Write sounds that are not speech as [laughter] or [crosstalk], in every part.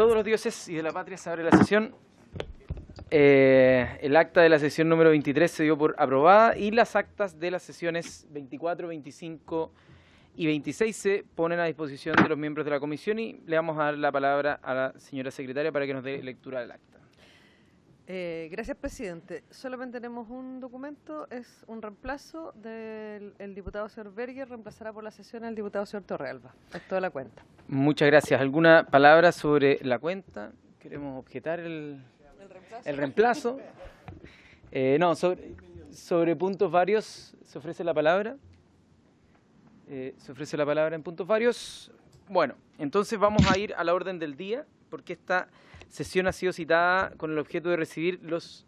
todos los dioses y de la patria se abre la sesión. Eh, el acta de la sesión número 23 se dio por aprobada y las actas de las sesiones 24, 25 y 26 se ponen a disposición de los miembros de la comisión y le vamos a dar la palabra a la señora secretaria para que nos dé lectura del acta. Eh, gracias, presidente. Solamente tenemos un documento, es un reemplazo del diputado señor Berger, reemplazará por la sesión al diputado señor Torrealba. Es toda la cuenta. Muchas gracias. ¿Alguna palabra sobre la cuenta? Queremos objetar el, reemplazo. Eh, no, sobre, puntos varios, ¿se ofrece la palabra? Eh, ¿Se ofrece la palabra en puntos varios? Bueno, entonces vamos a ir a la orden del día, porque está sesión ha sido citada con el objeto de recibir los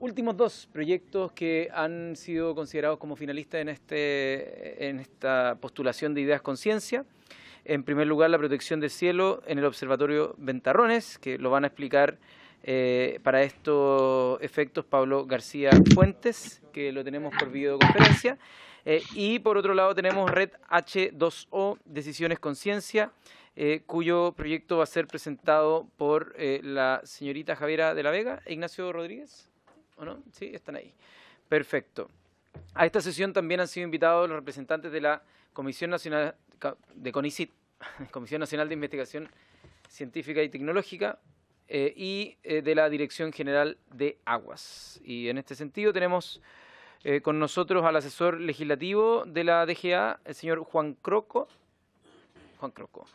últimos dos proyectos que han sido considerados como finalistas en, este, en esta postulación de ideas conciencia. En primer lugar, la protección del cielo en el Observatorio Ventarrones, que lo van a explicar eh, para estos efectos Pablo García Fuentes, que lo tenemos por videoconferencia. Eh, y por otro lado tenemos Red H2O, Decisiones Conciencia, eh, cuyo proyecto va a ser presentado por eh, la señorita Javiera de la Vega Ignacio Rodríguez. ¿O no? Sí, están ahí. Perfecto. A esta sesión también han sido invitados los representantes de la Comisión Nacional de [laughs] Comisión Nacional de Investigación Científica y Tecnológica, eh, y de la Dirección General de Aguas. Y en este sentido tenemos con nosotros al asesor legislativo de la DGA, el señor Juan Croco. Juan Croco.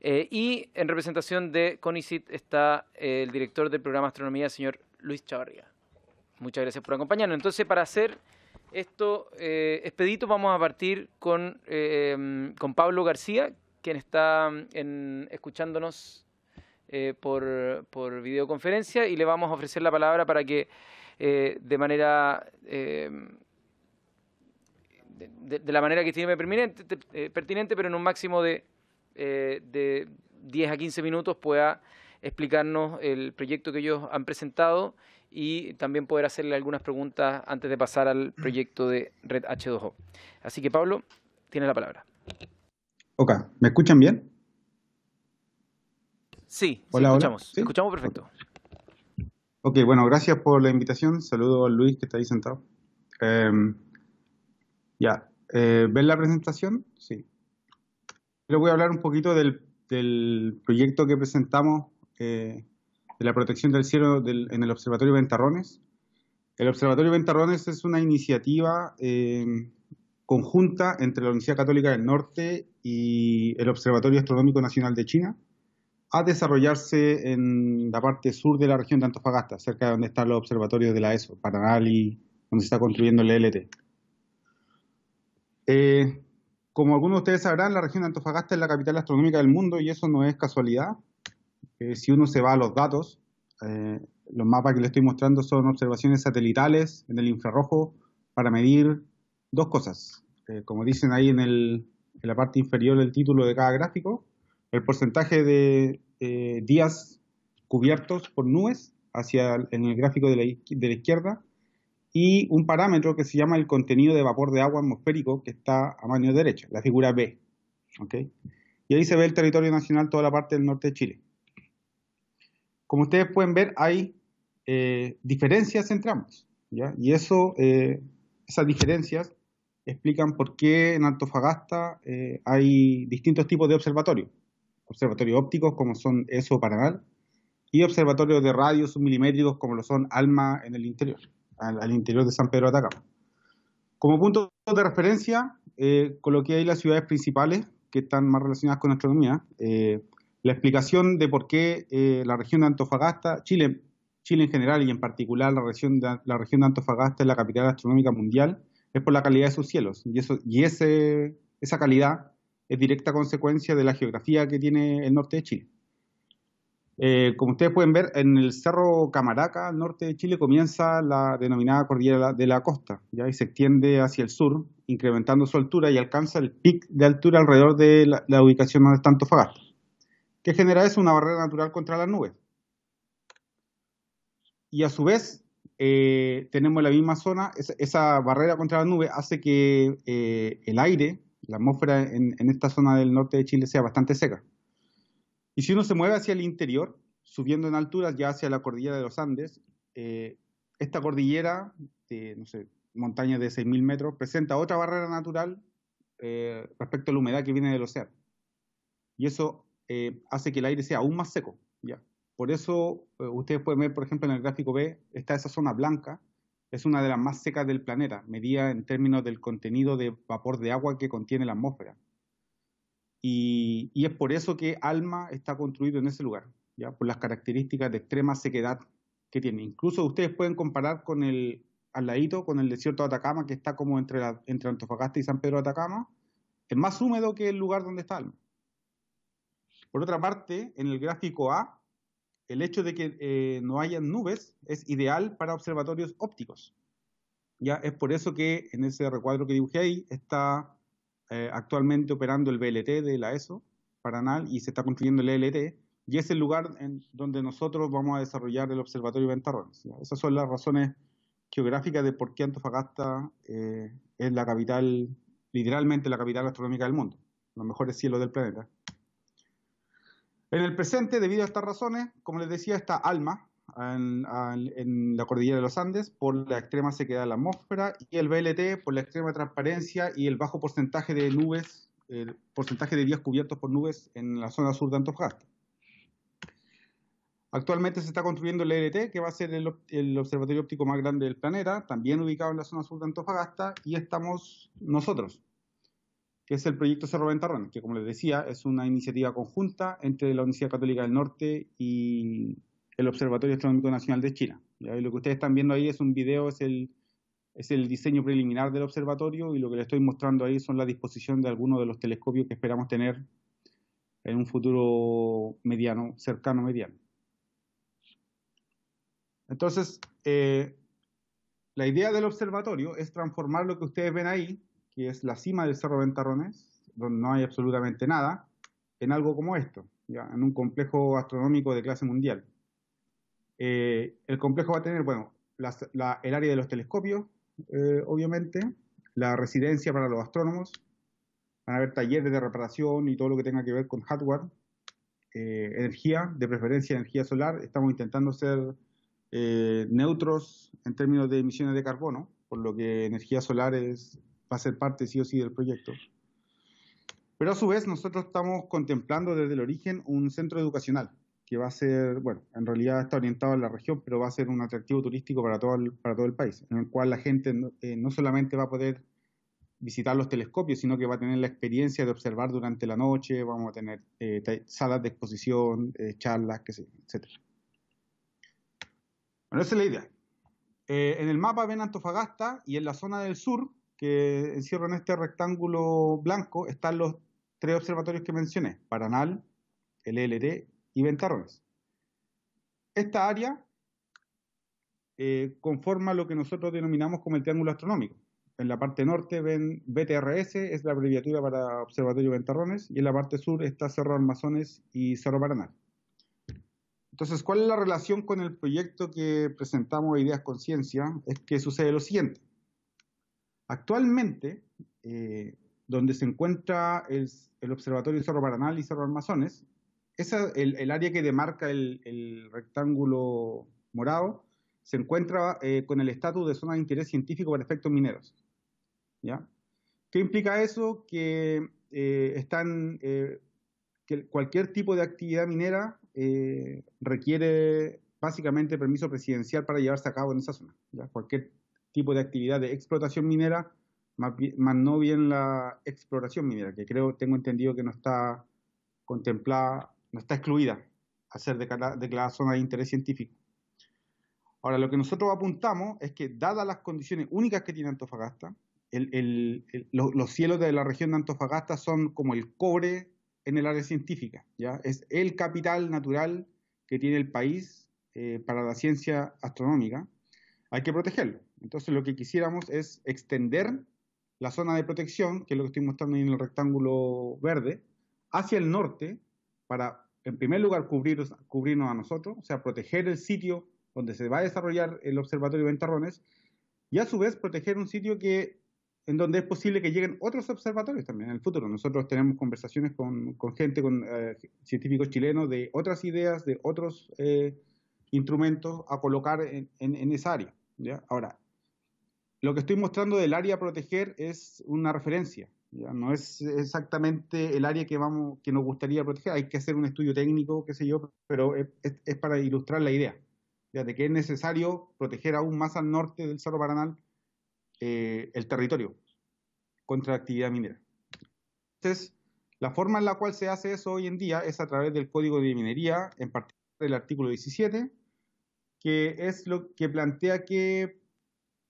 Eh, y en representación de CONICIT está eh, el director del programa Astronomía, señor Luis Chavarría. Muchas gracias por acompañarnos. Entonces, para hacer esto eh, expedito, vamos a partir con, con Pablo García, quien está en, escuchándonos por, videoconferencia, y le vamos a ofrecer la palabra para que de manera... De, la manera que tiene pertinente, pertinente, pero en un máximo de eh, de 10 a 15 minutos pueda explicarnos el proyecto que ellos han presentado y también poder hacerle algunas preguntas antes de pasar al proyecto de Red H2O. Así que Pablo, tiene la palabra. Ok, ¿me escuchan bien? Sí, hola, escuchamos, escuchamos perfecto. ok, bueno, gracias por la invitación. Saludo a Luis que está ahí sentado. Em, ya, eh, ¿ven la presentación? Sí les voy a hablar un poquito del, proyecto que presentamos eh, de la protección del cielo en el Observatorio Ventarrones. El Observatorio Ventarrones es una iniciativa eh, conjunta entre la Universidad Católica del Norte y el Observatorio Astronómico Nacional de China a desarrollarse en la parte sur de la región de Antofagasta, cerca de donde están los observatorios de la ESO, Paranal y donde se está construyendo el ELT. Eh, como algunos de ustedes sabrán, la región de Antofagasta es la capital astronómica del mundo y eso no es casualidad. Eh, si uno se va a los datos, eh, los mapas que les estoy mostrando son observaciones satelitales en el infrarrojo para medir dos cosas. Eh, como dicen ahí en, la parte inferior del título de cada gráfico, el porcentaje de días cubiertos por nubes hacia en el gráfico de la izquierda y un parámetro que se llama el contenido de vapor de agua atmosférico, que está a mano derecha, la figura B. Y ahí se ve el territorio nacional, toda la parte del norte de Chile. Como ustedes pueden ver, hay eh, diferencias entre ambos. Y eso, eh, esas diferencias explican por qué en Antofagasta eh, hay distintos tipos de observatorios. Observatorios ópticos, como son ESO Paranal, y observatorios de radios submilimétricos, como lo son ALMA en el interior al, interior de San Pedro de Atacama. Como punto de referencia, eh, coloqué ahí las ciudades principales que están más relacionadas con astronomía. Eh, la explicación de por qué eh, la región de Antofagasta, Chile, Chile en general y en particular la región, de, la región de Antofagasta es la capital astronómica mundial, es por la calidad de sus cielos. Y, eso, y ese, esa calidad es directa consecuencia de la geografía que tiene el norte de Chile. Eh, como ustedes pueden ver, en el Cerro Camaraca, al norte de Chile, comienza la denominada Cordillera de la Costa, ¿ya? y se extiende hacia el sur, incrementando su altura y alcanza el pic de altura alrededor de la, ubicación donde está Antofagasta, que genera eso, una barrera natural contra las nubes. Y a su vez, eh, tenemos la misma zona, esa, barrera contra las nubes hace que eh, el aire, la atmósfera en esta zona del norte de Chile sea bastante seca. Y si uno se mueve hacia el interior, subiendo en alturas ya hacia la cordillera de los Andes, eh, esta cordillera de, no sé, montaña de 6.000 metros, presenta otra barrera natural eh, respecto a la humedad que viene del océano. Y eso eh, hace que el aire sea aún más seco. Por eso ustedes pueden ver, por ejemplo, en el gráfico B, está esa zona blanca, es una de las más secas del planeta, medida en términos del contenido de vapor de agua que contiene la atmósfera. Y, es por eso que Alma está construido en ese lugar, ¿ya? por las características de extrema sequedad que tiene. Incluso ustedes pueden comparar con el al con el desierto de Atacama, que está como entre, entre Antofagasta y San Pedro de Atacama, es más húmedo que el lugar donde está Alma. Por otra parte, en el gráfico A, el hecho de que eh, no haya nubes es ideal para observatorios ópticos. Ya es por eso que en ese recuadro que dibujé ahí está eh, actualmente operando el BLT de la ESO, Paranal, y se está construyendo el e LT, y es el lugar en donde nosotros vamos a desarrollar el Observatorio Ventarrones. Esas son las razones geográficas de por qué Antofagasta eh, es la capital, literalmente la capital astronómica del mundo, los mejores cielos del planeta. En el presente, debido a estas razones, como les decía, está ALMA, en, la cordillera de los Andes por la extrema sequedad de la atmósfera y el BLT por la extrema transparencia y el bajo porcentaje de nubes, el porcentaje de días cubiertos por nubes en la zona sur de Antofagasta. Actualmente se está construyendo el ELT, que va a ser el, el, observatorio óptico más grande del planeta, también ubicado en la zona sur de Antofagasta, y estamos nosotros, que es el proyecto Cerro Ventarrón, que como les decía, es una iniciativa conjunta entre la Universidad Católica del Norte y el Observatorio Astronómico Nacional de China. lo que ustedes están viendo ahí es un video, es el, diseño preliminar del observatorio y lo que les estoy mostrando ahí son la disposición de algunos de los telescopios que esperamos tener en un futuro mediano, cercano mediano. Entonces, eh, la idea del observatorio es transformar lo que ustedes ven ahí, que es la cima del Cerro Ventarrones, donde no hay absolutamente nada, en algo como esto, en un complejo astronómico de clase mundial. Eh, el complejo va a tener, bueno, el área de los telescopios, eh, obviamente, la residencia para los astrónomos, van a haber talleres de reparación y todo lo que tenga que ver con hardware, eh, energía, de preferencia energía solar. Estamos intentando ser neutros en términos de emisiones de carbono, por lo que energía solar va a ser parte sí o sí del proyecto. Pero a su vez nosotros estamos contemplando desde el origen un centro educacional, que va a ser, bueno, en realidad está orientado a la región, pero va a ser un atractivo turístico para todo el, para todo el país, en el cual la gente no eh, solamente va a poder visitar los telescopios, sino que va a tener la experiencia de observar durante la noche, vamos a tener eh, salas de exposición, eh, charlas, etc. Bueno, esa es la idea. en el mapa ven Antofagasta y en la zona del sur, que en este rectángulo blanco, están los tres observatorios que mencioné, Paranal, el y... E y ventarrones. Esta área eh, conforma lo que nosotros denominamos como el triángulo astronómico. En la parte norte ven BTRS, es la abreviatura para Observatorio Ventarrones, y en la parte sur está Cerro Armazones y Cerro Paranal. Entonces, ¿cuál es la relación con el proyecto que presentamos Ideas Conciencia? Es que sucede lo siguiente. Actualmente, eh, donde se encuentra el, el Observatorio Cerro Paranal y Cerro Armazones, esa, el, el, área que demarca el, rectángulo morado se encuentra eh, con el estatus de zona de interés científico para efectos mineros. ¿Ya? ¿Qué implica eso? Que eh, están eh, que cualquier tipo de actividad minera requiere básicamente permiso presidencial para llevarse a cabo en esa zona. ¿ya? Cualquier tipo de actividad de explotación minera, más no bien la exploración minera, que creo, tengo entendido que no está contemplada no está excluida a ser declarada zona de interés científico. Ahora, lo que nosotros apuntamos es que, dadas las condiciones únicas que tiene Antofagasta, los, cielos de la región de Antofagasta son como el cobre en el área científica, ¿ya? Es el capital natural que tiene el país eh, para la ciencia astronómica. Hay que protegerlo. Entonces, lo que quisiéramos es extender la zona de protección, que es lo que estoy mostrando en el rectángulo verde, hacia el norte, para, en primer lugar, cubrirnos, a nosotros, o sea, proteger el sitio donde se va a desarrollar el observatorio de Ventarrones, y a su vez proteger un sitio que en donde es posible que lleguen otros observatorios también en el futuro. Nosotros tenemos conversaciones con, gente, con eh, científicos chilenos de otras ideas, de otros eh, instrumentos a colocar en, en, esa área. Ahora, lo que estoy mostrando del área a proteger es una referencia no es exactamente el área que vamos que nos gustaría proteger, hay que hacer un estudio técnico, qué sé yo, pero es, para ilustrar la idea de que es necesario proteger aún más al norte del Cerro Paranal eh, el territorio contra la actividad minera. Entonces, la forma en la cual se hace eso hoy en día es a través del Código de Minería, en particular el artículo 17, que es lo que plantea que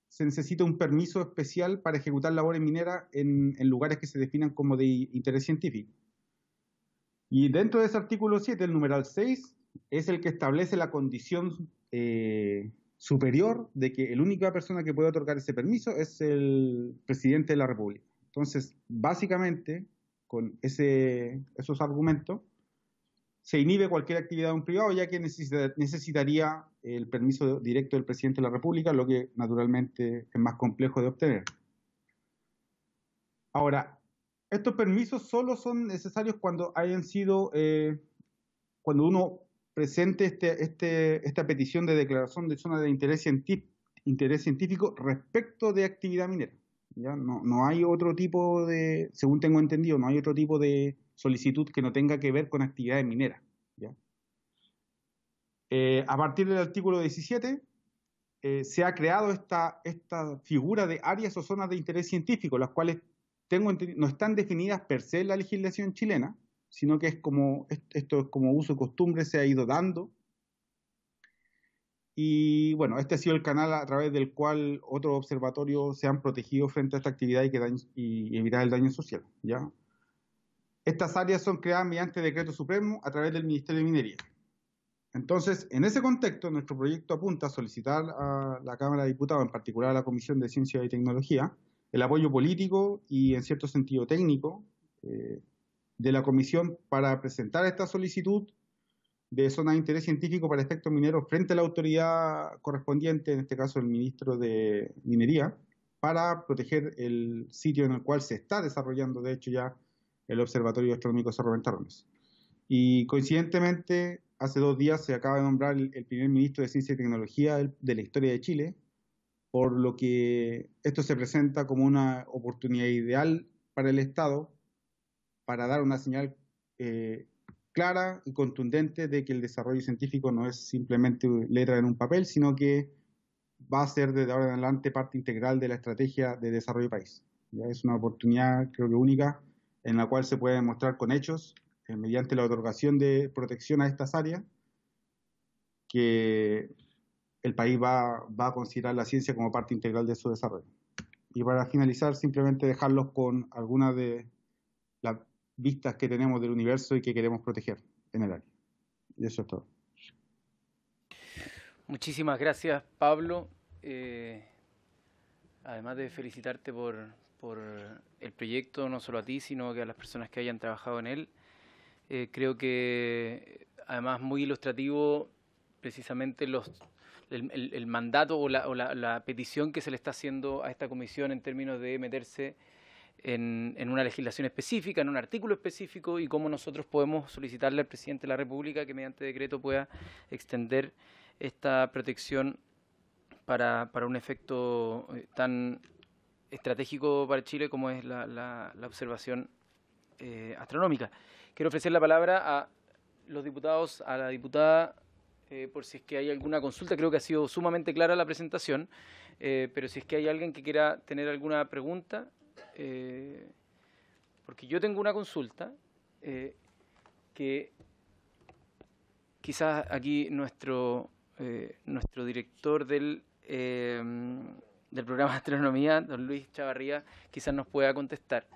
se necesita un permiso especial para ejecutar labores mineras en, en lugares que se definan como de interés científico. Y dentro de ese artículo 7, el numeral 6, es el que establece la condición eh, superior de que la única persona que puede otorgar ese permiso es el presidente de la República. Entonces, básicamente, con ese, esos argumentos, se inhibe cualquier actividad de un privado, ya que necesitaría el permiso directo del presidente de la República, lo que naturalmente es más complejo de obtener. Ahora, estos permisos solo son necesarios cuando hayan sido, eh, cuando uno presente este, este, esta petición de declaración de zona de interés científico, interés científico respecto de actividad minera. ¿ya? no hay otro tipo de, según tengo entendido, no hay otro tipo de, solicitud que no tenga que ver con actividades mineras. ¿ya? Eh, a partir del artículo 17 eh, se ha creado esta, esta figura de áreas o zonas de interés científico, las cuales tengo no están definidas per se en la legislación chilena, sino que es como, esto es como uso y costumbre, se ha ido dando. Y bueno, este ha sido el canal a través del cual otros observatorios se han protegido frente a esta actividad y, que y evitar el daño social. ¿ya? Estas áreas son creadas mediante decreto supremo a través del Ministerio de Minería. Entonces, en ese contexto, nuestro proyecto apunta a solicitar a la Cámara de Diputados, en particular a la Comisión de Ciencia y Tecnología, el apoyo político y, en cierto sentido, técnico eh, de la Comisión para presentar esta solicitud de zona de interés científico para efectos mineros frente a la autoridad correspondiente, en este caso el ministro de Minería, para proteger el sitio en el cual se está desarrollando, de hecho, ya el Observatorio Astronómico Cerro Ventarrones. Y coincidentemente, hace dos días se acaba de nombrar el, primer ministro de Ciencia y Tecnología de la historia de Chile, por lo que esto se presenta como una oportunidad ideal para el Estado para dar una señal eh, clara y contundente de que el desarrollo científico no es simplemente letra en un papel, sino que va a ser desde ahora en adelante parte integral de la estrategia de desarrollo del país. ¿Ya? Es una oportunidad, creo que única, en la cual se puede demostrar con hechos, eh, mediante la otorgación de protección a estas áreas, que el país va, va, a considerar la ciencia como parte integral de su desarrollo. Y para finalizar, simplemente dejarlos con algunas de las vistas que tenemos del universo y que queremos proteger en el área. Y eso es todo. Muchísimas gracias, Pablo. Eh, además de felicitarte por, por el proyecto, no solo a ti, sino que a las personas que hayan trabajado en él. Eh, creo que además muy ilustrativo precisamente los, el, mandato o, la, o petición que se le está haciendo a esta comisión en términos de meterse en, una legislación específica, en un artículo específico y cómo nosotros podemos solicitarle al presidente de la República que mediante decreto pueda extender esta protección para, para un efecto eh, tan estratégico para Chile como es la, observación eh, astronómica. Quiero ofrecer la palabra a los diputados, a la diputada, eh, por si es que hay alguna consulta. Creo que ha sido sumamente clara la presentación, eh, pero si es que hay alguien que quiera tener alguna pregunta, porque yo tengo una consulta que quizás aquí nuestro, nuestro director del del programa de astronomía, don Luis Chavarría, quizás nos pueda contestar.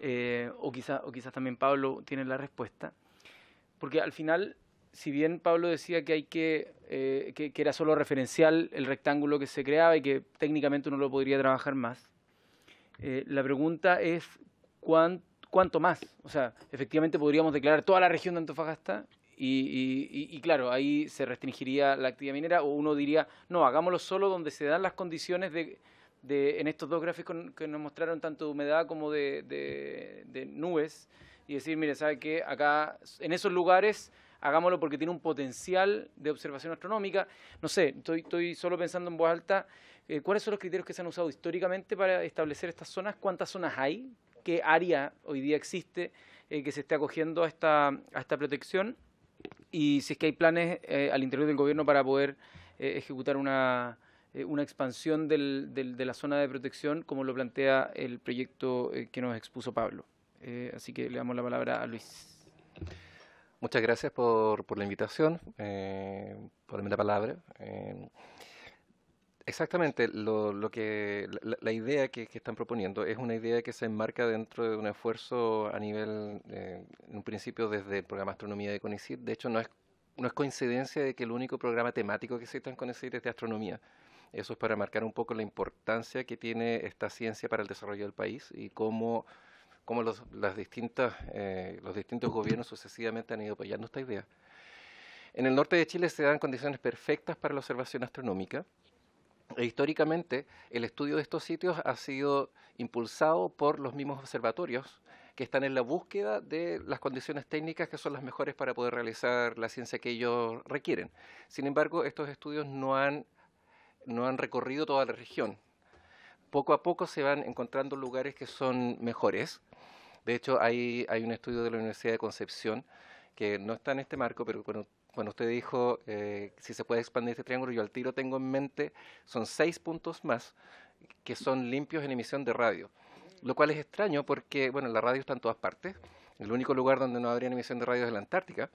Eh, o, quizás, o quizás también Pablo tiene la respuesta. Porque al final, si bien Pablo decía que, hay eh, que, que, era solo referencial el rectángulo que se creaba y que técnicamente uno lo podría trabajar más, eh, la pregunta es cuánto más. O sea, efectivamente podríamos declarar toda la región de Antofagasta y, claro, ahí se restringiría la actividad minera o uno diría, no, hagámoslo solo donde se dan las condiciones de, en estos dos gráficos que nos mostraron tanto de humedad como de, nubes y decir, mire, ¿sabe qué? Acá, en esos lugares, hagámoslo porque tiene un potencial de observación astronómica. No sé, estoy, solo pensando en voz alta, eh, ¿cuáles son los criterios que se han usado históricamente para establecer estas zonas? ¿Cuántas zonas hay? ¿Qué área hoy día existe eh, que se esté acogiendo a esta protección? y si es que hay planes eh, al interior del gobierno para poder eh, ejecutar una, eh, expansión de la zona de protección, como lo plantea el proyecto que nos expuso Pablo. así que le damos la palabra a Luis. Muchas gracias por, por la invitación, por darme la palabra. Exactamente, lo, que, la, idea que, están proponiendo es una idea que se enmarca dentro de un esfuerzo a nivel, eh, en un principio desde el programa Astronomía de CONICIT, de hecho no es, coincidencia de que el único programa temático que existe en CONICIT es de astronomía. Eso es para marcar un poco la importancia que tiene esta ciencia para el desarrollo del país y cómo, cómo los, las distintas, eh, los distintos gobiernos sucesivamente han ido apoyando esta idea. En el norte de Chile se dan condiciones perfectas para la observación astronómica. E históricamente, el estudio de estos sitios ha sido impulsado por los mismos observatorios que están en la búsqueda de las condiciones técnicas que son las mejores para poder realizar la ciencia que ellos requieren. Sin embargo, estos estudios no han, no han recorrido toda la región. Poco a poco se van encontrando lugares que son mejores. De hecho, hay, hay un estudio de la Universidad de Concepción que no está en este marco, pero bueno, cuando usted dijo eh, si se puede expandir este triángulo, yo al tiro tengo en mente, son seis puntos más que son limpios en emisión de radio, lo cual es extraño porque, bueno, la radio está en todas partes, el único lugar donde no habría emisión de radio es la Antártica,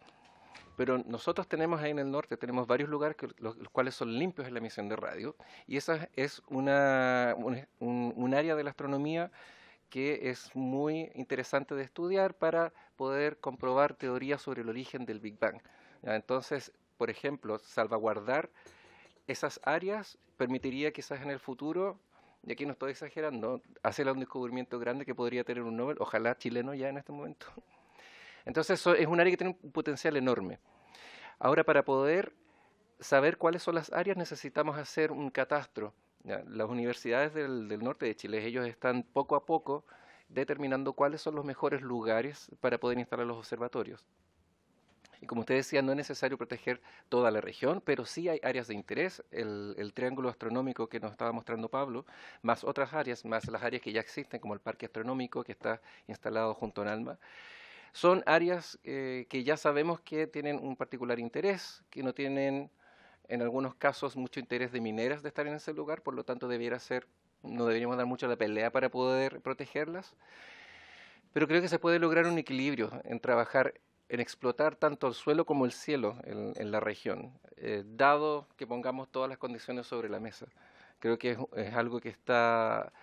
pero nosotros tenemos ahí en el norte, tenemos varios lugares los, cuales son limpios en la emisión de radio, y esa es una, un área de la astronomía que es muy interesante de estudiar para poder comprobar teorías sobre el origen del Big Bang. Ah, entonces, por ejemplo, salvaguardar esas áreas permitiría quizás en el futuro, y aquí no estoy exagerando, hacer un descubrimiento grande que podría tener un Nobel, ojalá chileno ya en este momento. Entonces, es un área que tiene un potencial enorme. Ahora, para poder saber cuáles son las áreas, necesitamos hacer un catastro. Las universidades del, del norte de Chile, ellos están poco a poco determinando cuáles son los mejores lugares para poder instalar los observatorios. Y como usted decía, no es necesario proteger toda la región, pero sí hay áreas de interés. El, triángulo astronómico que nos estaba mostrando Pablo, más otras áreas, más las áreas que ya existen, como el parque astronómico que está instalado junto a Alma son áreas eh, que ya sabemos que tienen un particular interés, que no tienen en algunos casos mucho interés de mineras de estar en ese lugar, por lo tanto debiera ser, no deberíamos dar mucho la pelea para poder protegerlas. Pero creo que se puede lograr un equilibrio en trabajar en explotar tanto el suelo como el cielo en, la región, eh, dado que pongamos todas las condiciones sobre la mesa. Creo que es, algo que está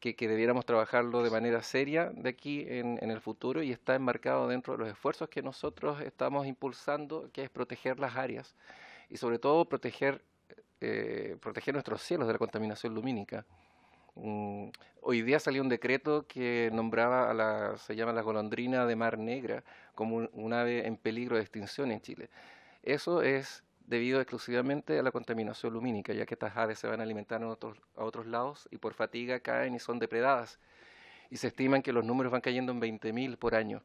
que, debiéramos trabajarlo de manera seria de aquí en, el futuro y está enmarcado dentro de los esfuerzos que nosotros estamos impulsando, que es proteger las áreas y sobre todo proteger, eh, proteger nuestros cielos de la contaminación lumínica. Mm, hoy día salió un decreto que nombraba a la, se llama la golondrina de mar negra como un, ave en peligro de extinción en Chile. Eso es debido exclusivamente a la contaminación lumínica, ya que estas aves se van a alimentar a otros, a otros lados y por fatiga caen y son depredadas. Y se estiman que los números van cayendo en 20.000 por año.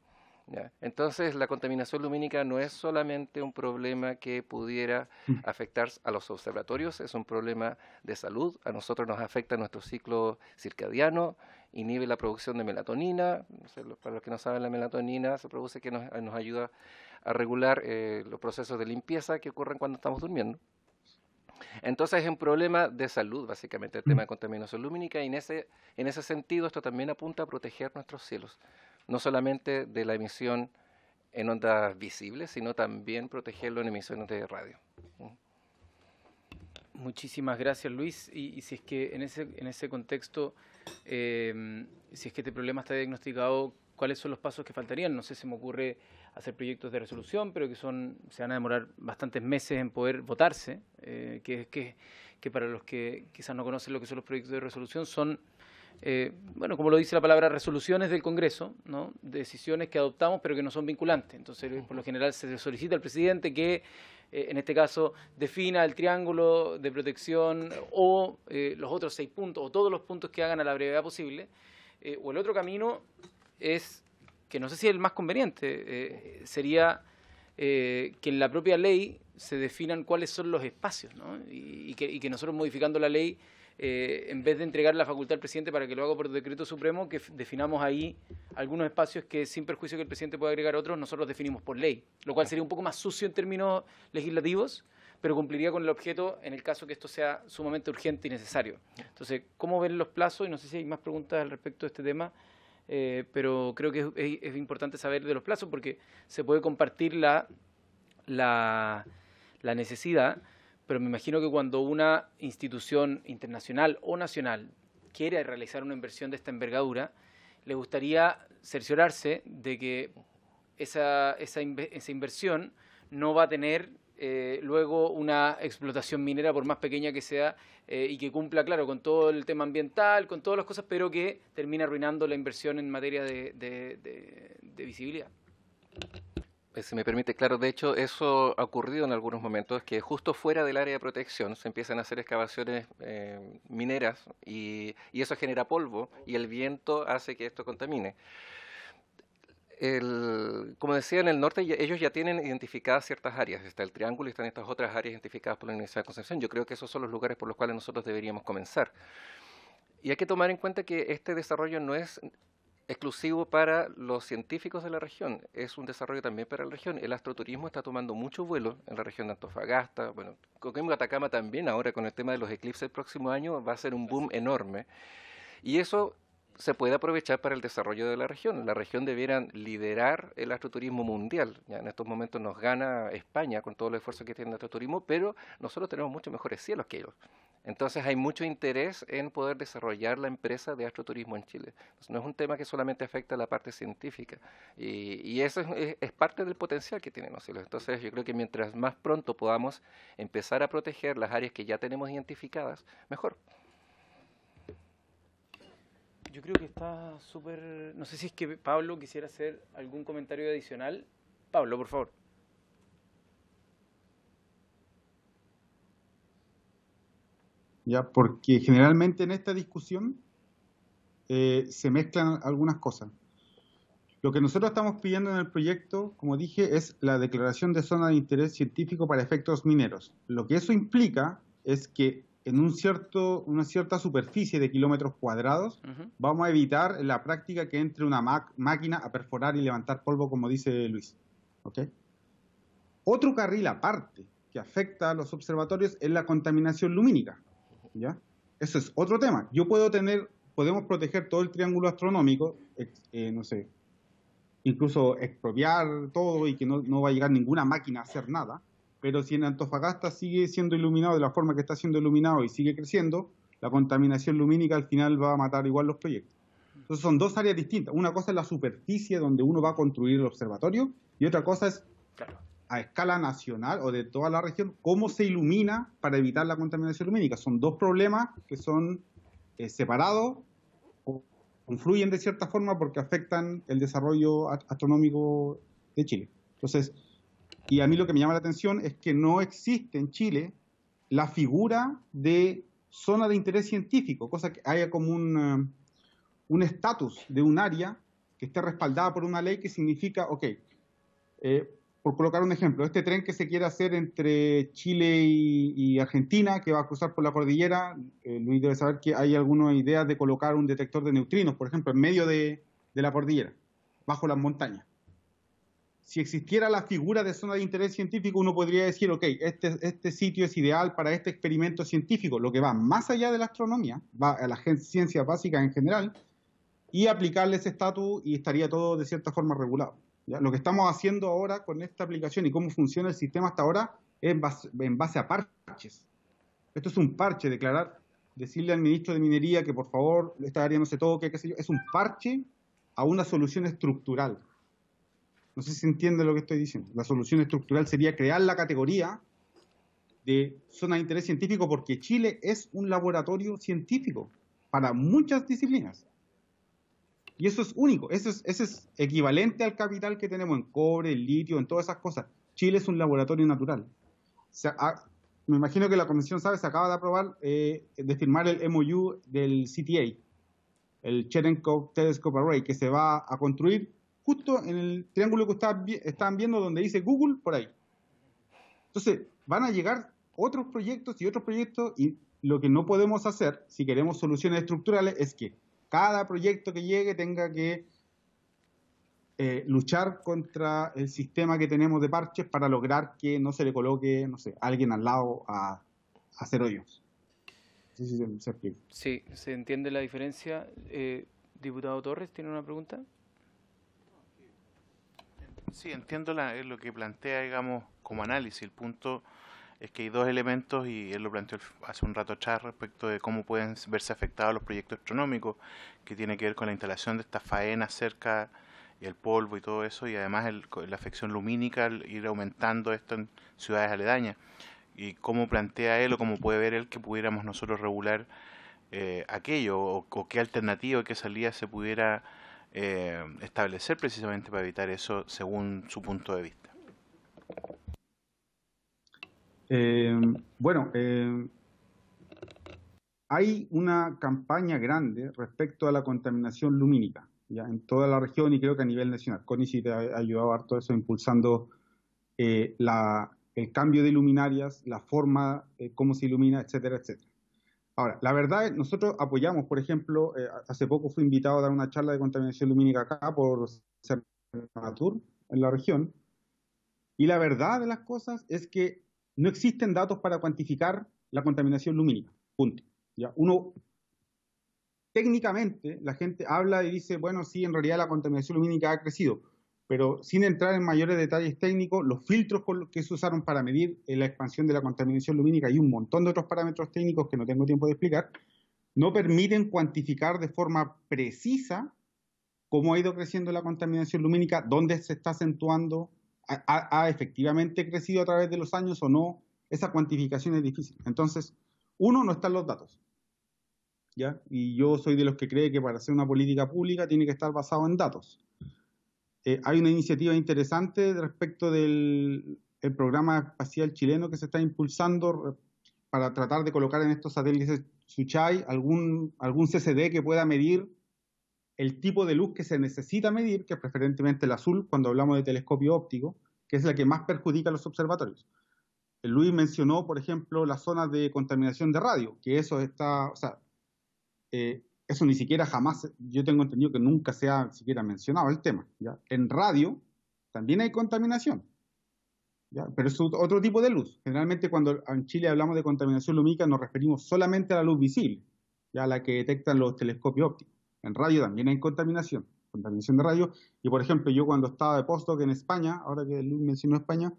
Entonces, la contaminación lumínica no es solamente un problema que pudiera mm. afectar a los observatorios, es un problema de salud. A nosotros nos afecta nuestro ciclo circadiano, inhibe la producción de melatonina. Para los que no saben, la melatonina se produce que nos, ayuda a regular eh, los procesos de limpieza que ocurren cuando estamos durmiendo. Entonces es un problema de salud, básicamente, el mm. tema de contaminación lumínica, y en ese, en ese sentido esto también apunta a proteger nuestros cielos no solamente de la emisión en ondas visibles, sino también protegerlo en emisiones de radio. Muchísimas gracias, Luis. Y, si es que en ese, en ese contexto, em, si es que este problema está diagnosticado, ¿cuáles son los pasos que faltarían? No sé, se me ocurre hacer proyectos de resolución, pero que son se van a demorar bastantes meses en poder votarse, eh, que, que, que para los que quizás no conocen lo que son los proyectos de resolución, son eh, bueno, como lo dice la palabra, resoluciones del Congreso, ¿no? decisiones que adoptamos pero que no son vinculantes. Entonces, por lo general se solicita al presidente que, eh, en este caso, defina el triángulo de protección o eh, los otros seis puntos, o todos los puntos que hagan a la brevedad posible. o el otro camino es, que no sé si es el más conveniente, sería que en la propia ley se definan cuáles son los espacios, y que nosotros modificando la ley eh, en vez de entregar la facultad al presidente para que lo haga por decreto supremo, que definamos ahí algunos espacios que sin perjuicio que el presidente pueda agregar otros, nosotros los definimos por ley, lo cual sería un poco más sucio en términos legislativos, pero cumpliría con el objeto en el caso que esto sea sumamente urgente y necesario. Entonces, ¿cómo ven los plazos? Y no sé si hay más preguntas al respecto de este tema. Eh, pero creo que es, importante saber de los plazos porque se puede compartir la necesidad, pero me imagino que cuando una institución internacional o nacional quiere realizar una inversión de esta envergadura, le gustaría cerciorarse de que esa, esa, inversión no va a tener eh, luego una explotación minera, por más pequeña que sea, eh, y que cumpla, claro, con todo el tema ambiental, con todas las cosas, pero que termina arruinando la inversión en materia de, de, de visibilidad. Eh, si me permite, claro, de hecho eso ha ocurrido en algunos momentos, que justo fuera del área de protección se empiezan a hacer excavaciones eh, mineras y, eso genera polvo y el viento hace que esto contamine. como decía, en el norte ellos ya tienen identificadas ciertas áreas, está el triángulo y están estas otras áreas identificadas por la Universidad de Concepción. Yo creo que esos son los lugares por los cuales nosotros deberíamos comenzar. Y hay que tomar en cuenta que este desarrollo no es exclusivo para los científicos de la región, es un desarrollo también para la región. El astroturismo está tomando mucho vuelo en la región de Antofagasta, bueno, Coquimbo Atacama también ahora con el tema de los eclipses el próximo año va a ser un boom enorme. Y eso se puede aprovechar para el desarrollo de la región. La región debiera liderar el astroturismo mundial. Ya en estos momentos nos gana España con todo el esfuerzo que tiene el astroturismo, pero nosotros tenemos muchos mejores cielos que ellos. Entonces hay mucho interés en poder desarrollar la empresa de astroturismo en Chile. no es un tema que solamente afecta a la parte científica. Y, eso es, es, parte del potencial que tienen los cielos. Entonces yo creo que mientras más pronto podamos empezar a proteger las áreas que ya tenemos identificadas, mejor yo creo que está súper... No sé si es que Pablo quisiera hacer algún comentario adicional. Pablo, por favor. Ya, porque generalmente en esta discusión eh, se mezclan algunas cosas. Lo que nosotros estamos pidiendo en el proyecto, como dije, es la declaración de zona de interés científico para efectos mineros. Lo que eso implica es que en un cierto, una cierta superficie de kilómetros cuadrados, vamos a evitar en la práctica que entre una máquina a perforar y levantar polvo, como dice Luis. Otro carril aparte que afecta a los observatorios es la contaminación lumínica. ¿ya? Eso es otro tema. Yo puedo tener, podemos proteger todo el triángulo astronómico, eh, no sé, incluso expropiar todo y que no, no va a llegar ninguna máquina a hacer nada, pero si en Antofagasta sigue siendo iluminado de la forma que está siendo iluminado y sigue creciendo, la contaminación lumínica al final va a matar igual los proyectos. Entonces son dos áreas distintas. Una cosa es la superficie donde uno va a construir el observatorio y otra cosa es a escala nacional o de toda la región cómo se ilumina para evitar la contaminación lumínica. Son dos problemas que son eh, separados o confluyen de cierta forma porque afectan el desarrollo astronómico de Chile. Entonces, y a mí lo que me llama la atención es que no existe en Chile la figura de zona de interés científico, cosa que haya como un eh, estatus de un área que esté respaldada por una ley que significa, ok, eh, por colocar un ejemplo, este tren que se quiere hacer entre Chile y, Argentina, que va a cruzar por la cordillera, eh, Luis debe saber que hay alguna idea de colocar un detector de neutrinos, por ejemplo, en medio de, de la cordillera, bajo las montañas si existiera la figura de zona de interés científico, uno podría decir, ok, este, este, sitio es ideal para este experimento científico, lo que va más allá de la astronomía, va a la ciencia básica en general, y aplicarle ese estatus y estaría todo de cierta forma regulado. Lo que estamos haciendo ahora con esta aplicación y cómo funciona el sistema hasta ahora es en base, a parches. Esto es un parche, declarar, decirle al ministro de Minería que por favor esta área no se toque, qué sé yo, es un parche a una solución estructural no sé si entiende lo que estoy diciendo. La solución estructural sería crear la categoría de zona de interés científico porque Chile es un laboratorio científico para muchas disciplinas. Y eso es único, eso es, equivalente al capital que tenemos en cobre, en litio, en todas esas cosas. Chile es un laboratorio natural. Ah, me imagino que la Comisión sabe, se acaba de aprobar, eh, de firmar el MOU del CTA, el Cherenkov Telescope Array, que se va a construir justo en el triángulo que están viendo donde dice Google, por ahí. Entonces, van a llegar otros proyectos y otros proyectos y lo que no podemos hacer si queremos soluciones estructurales es que cada proyecto que llegue tenga que eh, luchar contra el sistema que tenemos de parches para lograr que no se le coloque, no sé, alguien al lado a, hacer hoyos. Sí, sí, se, Sí, se entiende la diferencia. Eh, Diputado Torres, ¿tiene una pregunta? Sí, entiendo eh, lo que plantea, digamos, como análisis. El punto es que hay dos elementos, y él lo planteó hace un rato atrás respecto de cómo pueden verse afectados los proyectos astronómicos, que tiene que ver con la instalación de esta faena cerca y el polvo y todo eso, y además la afección lumínica, ir aumentando esto en ciudades aledañas. Y cómo plantea él o cómo puede ver él que pudiéramos nosotros regular eh, aquello, o, o qué alternativa, qué salida se pudiera eh, establecer precisamente para evitar eso según su punto de vista? Eh, bueno, eh, hay una campaña grande respecto a la contaminación lumínica ¿ya? en toda la región y creo que a nivel nacional. CONICIT ha ayudado a todo eso impulsando el cambio de luminarias, la forma, cómo se ilumina, etcétera, etcétera. Ahora, la verdad, es, nosotros apoyamos, por ejemplo, eh, hace poco fui invitado a dar una charla de contaminación lumínica acá por Cernatur, en la región, y la verdad de las cosas es que no existen datos para cuantificar la contaminación lumínica, punto. ¿Ya? Uno, técnicamente, la gente habla y dice, bueno, sí, en realidad la contaminación lumínica ha crecido, pero sin entrar en mayores detalles técnicos, los filtros con los que se usaron para medir eh, la expansión de la contaminación lumínica y un montón de otros parámetros técnicos que no tengo tiempo de explicar, no permiten cuantificar de forma precisa cómo ha ido creciendo la contaminación lumínica, dónde se está acentuando, ha, efectivamente crecido a través de los años o no, esa cuantificación es difícil. Entonces, uno, no están los datos. ¿ya? Y yo soy de los que cree que para hacer una política pública tiene que estar basado en datos. Eh, hay una iniciativa interesante respecto del programa espacial chileno que se está impulsando para tratar de colocar en estos satélites Suchai algún, algún CCD que pueda medir el tipo de luz que se necesita medir, que es preferentemente el azul cuando hablamos de telescopio óptico, que es la que más perjudica a los observatorios. Eh, Luis mencionó, por ejemplo, las zonas de contaminación de radio, que eso está, o eh, eso ni siquiera jamás, yo tengo entendido que nunca se ha siquiera mencionado el tema. En radio también hay contaminación, pero es otro tipo de luz. Generalmente cuando en Chile hablamos de contaminación lumínica nos referimos solamente a la luz visible, ya la que detectan los telescopios ópticos. En radio también hay contaminación, contaminación de radio. Y por ejemplo, yo cuando estaba de postdoc en España, ahora que Luis mencionó España,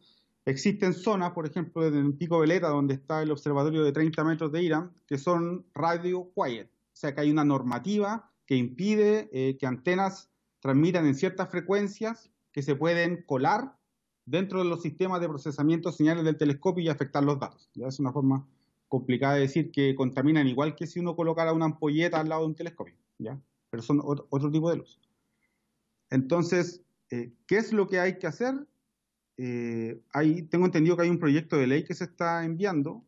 existen zonas, por ejemplo, en Pico Veleta, donde está el observatorio de 30 metros de Irán, que son radio quiet o sea que hay una normativa que impide eh, que antenas transmitan en ciertas frecuencias que se pueden colar dentro de los sistemas de procesamiento de señales del telescopio y afectar los datos. Ya es una forma complicada de decir que contaminan igual que si uno colocara una ampolleta al lado de un telescopio, ¿ya? Pero son otro, tipo de luz. Entonces, eh, ¿qué es lo que hay que hacer? Eh, tengo entendido que hay un proyecto de ley que se está enviando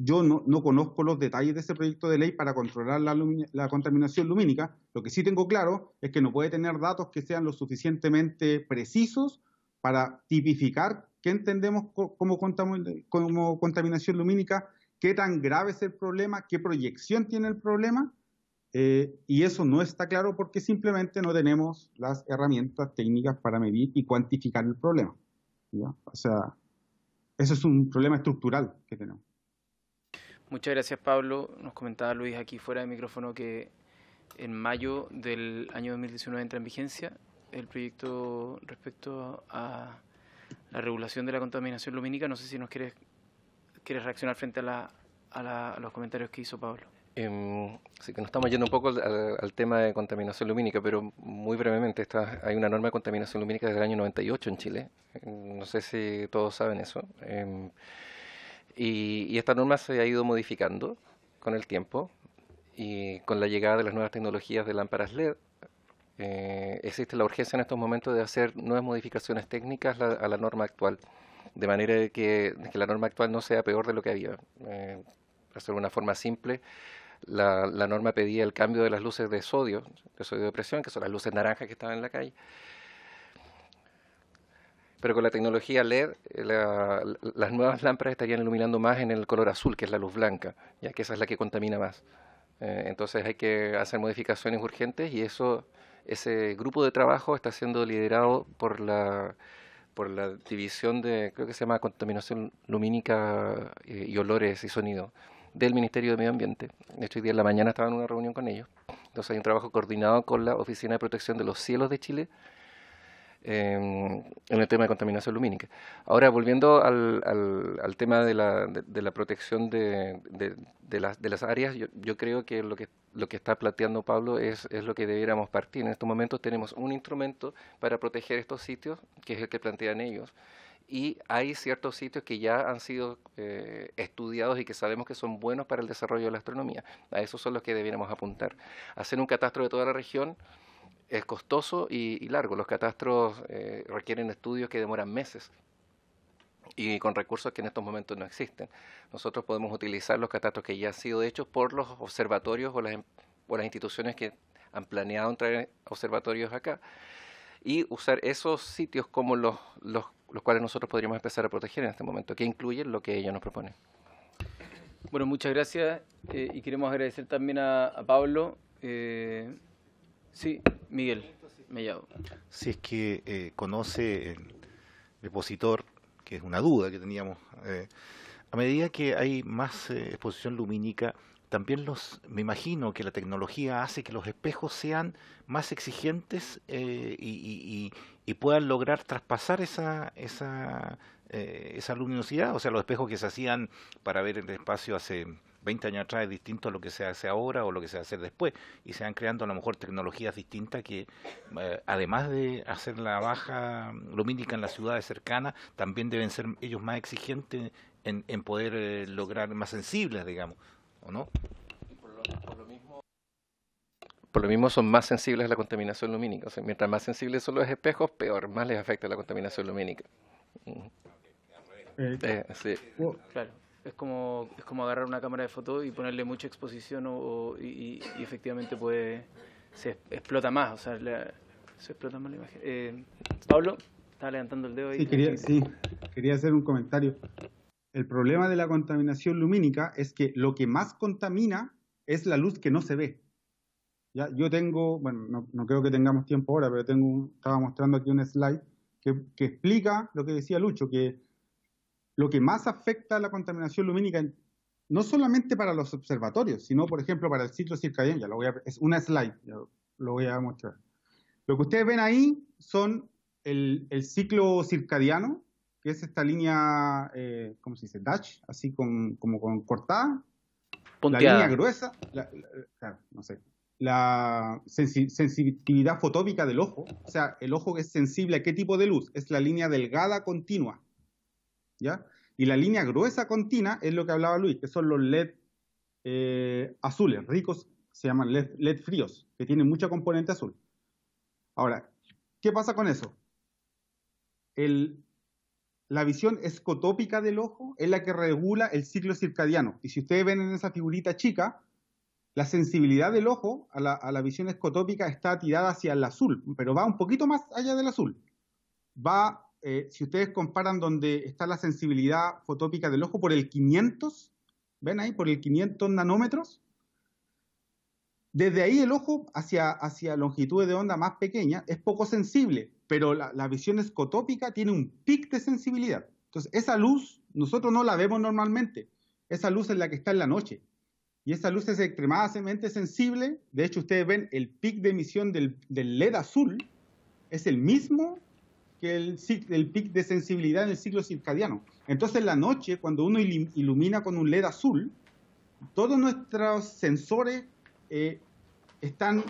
yo no, conozco los detalles de ese proyecto de ley para controlar la, contaminación lumínica. Lo que sí tengo claro es que no puede tener datos que sean lo suficientemente precisos para tipificar qué entendemos como, contaminación lumínica, qué tan grave es el problema, qué proyección tiene el problema. Eh, y eso no está claro porque simplemente no tenemos las herramientas técnicas para medir y cuantificar el problema. O sea, eso es un problema estructural que tenemos. Muchas gracias Pablo. Nos comentaba Luis aquí fuera de micrófono que en mayo del año 2019 entra en vigencia el proyecto respecto a la regulación de la contaminación lumínica. No sé si nos quieres, quieres reaccionar frente a, la, a, los comentarios que hizo Pablo. Em, sí, así que nos estamos yendo un poco al, tema de contaminación lumínica, pero muy brevemente, está, hay una norma de contaminación lumínica desde el año 98 en Chile. no sé si todos saben eso. Eh, y, esta norma se ha ido modificando con el tiempo y con la llegada de las nuevas tecnologías de lámparas LED, eh, existe la urgencia en estos momentos de hacer nuevas modificaciones técnicas a la norma actual, de manera que, la norma actual no sea peor de lo que había. Eh, hacer una forma simple, la, la, norma pedía el cambio de las luces de sodio, de sodio de presión, que son las luces naranjas que estaban en la calle, pero con la tecnología LED eh, las nuevas lámparas estarían iluminando más en el color azul, que es la luz blanca, ya que esa es la que contamina más. Eh, entonces hay que hacer modificaciones urgentes y eso, ese grupo de trabajo está siendo liderado por la, por la división de, creo que se llama contaminación lumínica eh, y olores y sonido del Ministerio de Medio Ambiente. De hecho, hoy día en la mañana estaba en una reunión con ellos. Entonces hay un trabajo coordinado con la Oficina de Protección de los Cielos de Chile Em, en el tema de contaminación lumínica. Ahora, volviendo al, al, tema de la, de, la protección de, de, las, de las áreas, yo, yo, creo que lo que lo que está planteando Pablo es, es lo que debiéramos partir. En estos momentos tenemos un instrumento para proteger estos sitios, que es el que plantean ellos, y hay ciertos sitios que ya han sido eh, estudiados y que sabemos que son buenos para el desarrollo de la astronomía. A esos son los que debiéramos apuntar. Hacer un catastro de toda la región es costoso y, largo. Los catastros eh, requieren estudios que demoran meses y con recursos que en estos momentos no existen. Nosotros podemos utilizar los catastros que ya han sido hechos por los observatorios o las, em, las instituciones que han planeado traer observatorios acá y usar esos sitios como los, cuales nosotros podríamos empezar a proteger en este momento, que incluyen lo que ellos nos proponen. Bueno, muchas gracias eh, y queremos agradecer también a, Pablo. Eh, Sí, Miguel llamo. Si es que eh, conoce el depositor, que es una duda que teníamos, eh, a medida que hay más eh, exposición lumínica, también los, me imagino que la tecnología hace que los espejos sean más exigentes y, puedan lograr traspasar esa, esa, esa luminosidad. O sea, los espejos que se hacían para ver el espacio hace 20 años atrás es distinto a lo que se hace ahora o lo que se hace después. Y se van creando a lo mejor tecnologías distintas que, eh, además de hacer la baja lumínica en las ciudades cercanas, también deben ser ellos más exigentes en, poder eh, lograr más sensibles, digamos, ¿o no? Por lo, mismo son más sensibles a la contaminación lumínica. O sea, mientras más sensibles son los espejos, peor, más les afecta la contaminación lumínica. Eh, sí. Oh, claro es como, es como agarrar una cámara de foto y ponerle mucha exposición o, y, efectivamente puede, se explota más, o sea, se explota más la imagen. Eh, Pablo, estaba levantando el dedo Sí quería, hacer un comentario. El problema de la contaminación lumínica es que lo que más contamina es la luz que no se ve. Ya, yo tengo, bueno, no, no creo que tengamos tiempo ahora, pero tengo, estaba mostrando aquí un slide que, que explica lo que decía Lucho, que lo que más afecta a la contaminación lumínica, no solamente para los observatorios, sino, por ejemplo, para el ciclo circadiano. es una slide, lo voy a mostrar. Lo que ustedes ven ahí son el, ciclo circadiano, que es esta línea, eh, ¿cómo se dice? Dash, así con, como con cortada. La línea gruesa, la, no sé. La sensibilidad fotópica del ojo, o sea, el ojo que es sensible a qué tipo de luz, es la línea delgada continua. Y la línea gruesa continua es lo que hablaba Luis, que son los LED eh, azules, ricos, se llaman LED, fríos, que tienen mucha componente azul. Ahora, ¿qué pasa con eso? la visión escotópica del ojo es la que regula el ciclo circadiano. Y si ustedes ven en esa figurita chica, la sensibilidad del ojo a la, a la, visión escotópica está tirada hacia el azul, pero va un poquito más allá del azul. Va eh, si ustedes comparan donde está la sensibilidad fotópica del ojo por el 500, ven ahí, por el 500 nanómetros, desde ahí el ojo hacia, hacia longitudes de onda más pequeñas es poco sensible, pero la, la, visión escotópica tiene un pic de sensibilidad. Entonces, esa luz nosotros no la vemos normalmente, esa luz es la que está en la noche. Y esa luz es extremadamente sensible. De hecho, ustedes ven el pic de emisión del, del LED azul, es el mismo que el, el pic de sensibilidad en el ciclo circadiano. Entonces, en la noche, cuando uno ilumina con un LED azul, todos nuestros sensores eh, están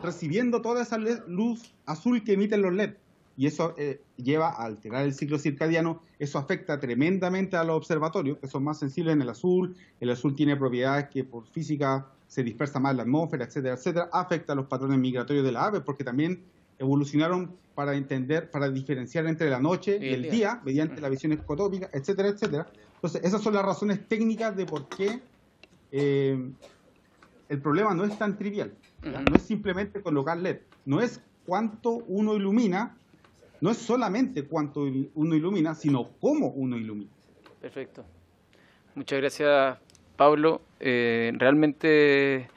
recibiendo toda esa luz azul que emiten los LED. Y eso eh, lleva a alterar el ciclo circadiano. Eso afecta tremendamente a los observatorios, que son más sensibles en el azul. El azul tiene propiedades que por física se dispersa más la atmósfera, etcétera, etcétera. Afecta a los patrones migratorios de las aves, porque también evolucionaron para entender, para diferenciar entre la noche y, el día, mediante la visión escotópica, etcétera, etcétera. Entonces, esas son las razones técnicas de por qué eh, el problema no es tan trivial. No es simplemente colocar LED, no es cuánto uno ilumina, no es solamente cuánto uno ilumina, sino cómo uno ilumina. Perfecto. Muchas gracias, Pablo. Eh, realmente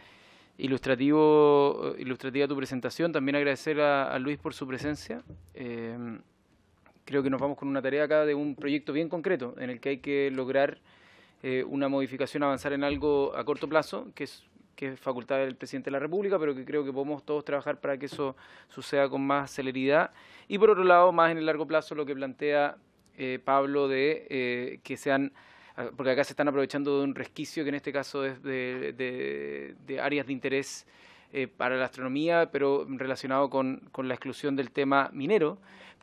ilustrativo, ilustrativa tu presentación. También agradecer a, Luis por su presencia. Eh, creo que nos vamos con una tarea acá de un proyecto bien concreto en el que hay que lograr eh, una modificación, avanzar en algo a corto plazo, que es que es facultad del presidente de la República, pero que creo que podemos todos trabajar para que eso suceda con más celeridad. Y por otro lado, más en el largo plazo, lo que plantea eh, Pablo de que sean Ah, porque acá se están aprovechando de un resquicio que en este caso es de, áreas de interés eh, para la astronomía, pero relacionado con, la exclusión del tema minero,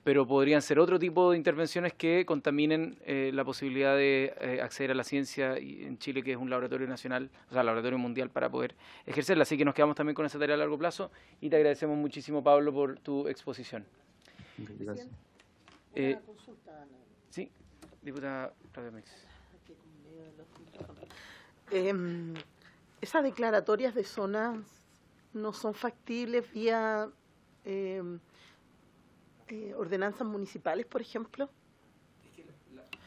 pero podrían ser otro tipo de intervenciones que contaminen eh, la posibilidad de eh, acceder a la ciencia en Chile, que es un laboratorio nacional, o sea, laboratorio mundial para poder ejercerla. Así que nos quedamos también con esa tarea a largo plazo y te agradecemos muchísimo, Pablo, por tu exposición. Sí, diputada Em, esas declaratorias de zonas no son factibles vía em, eh, ordenanzas municipales, por ejemplo.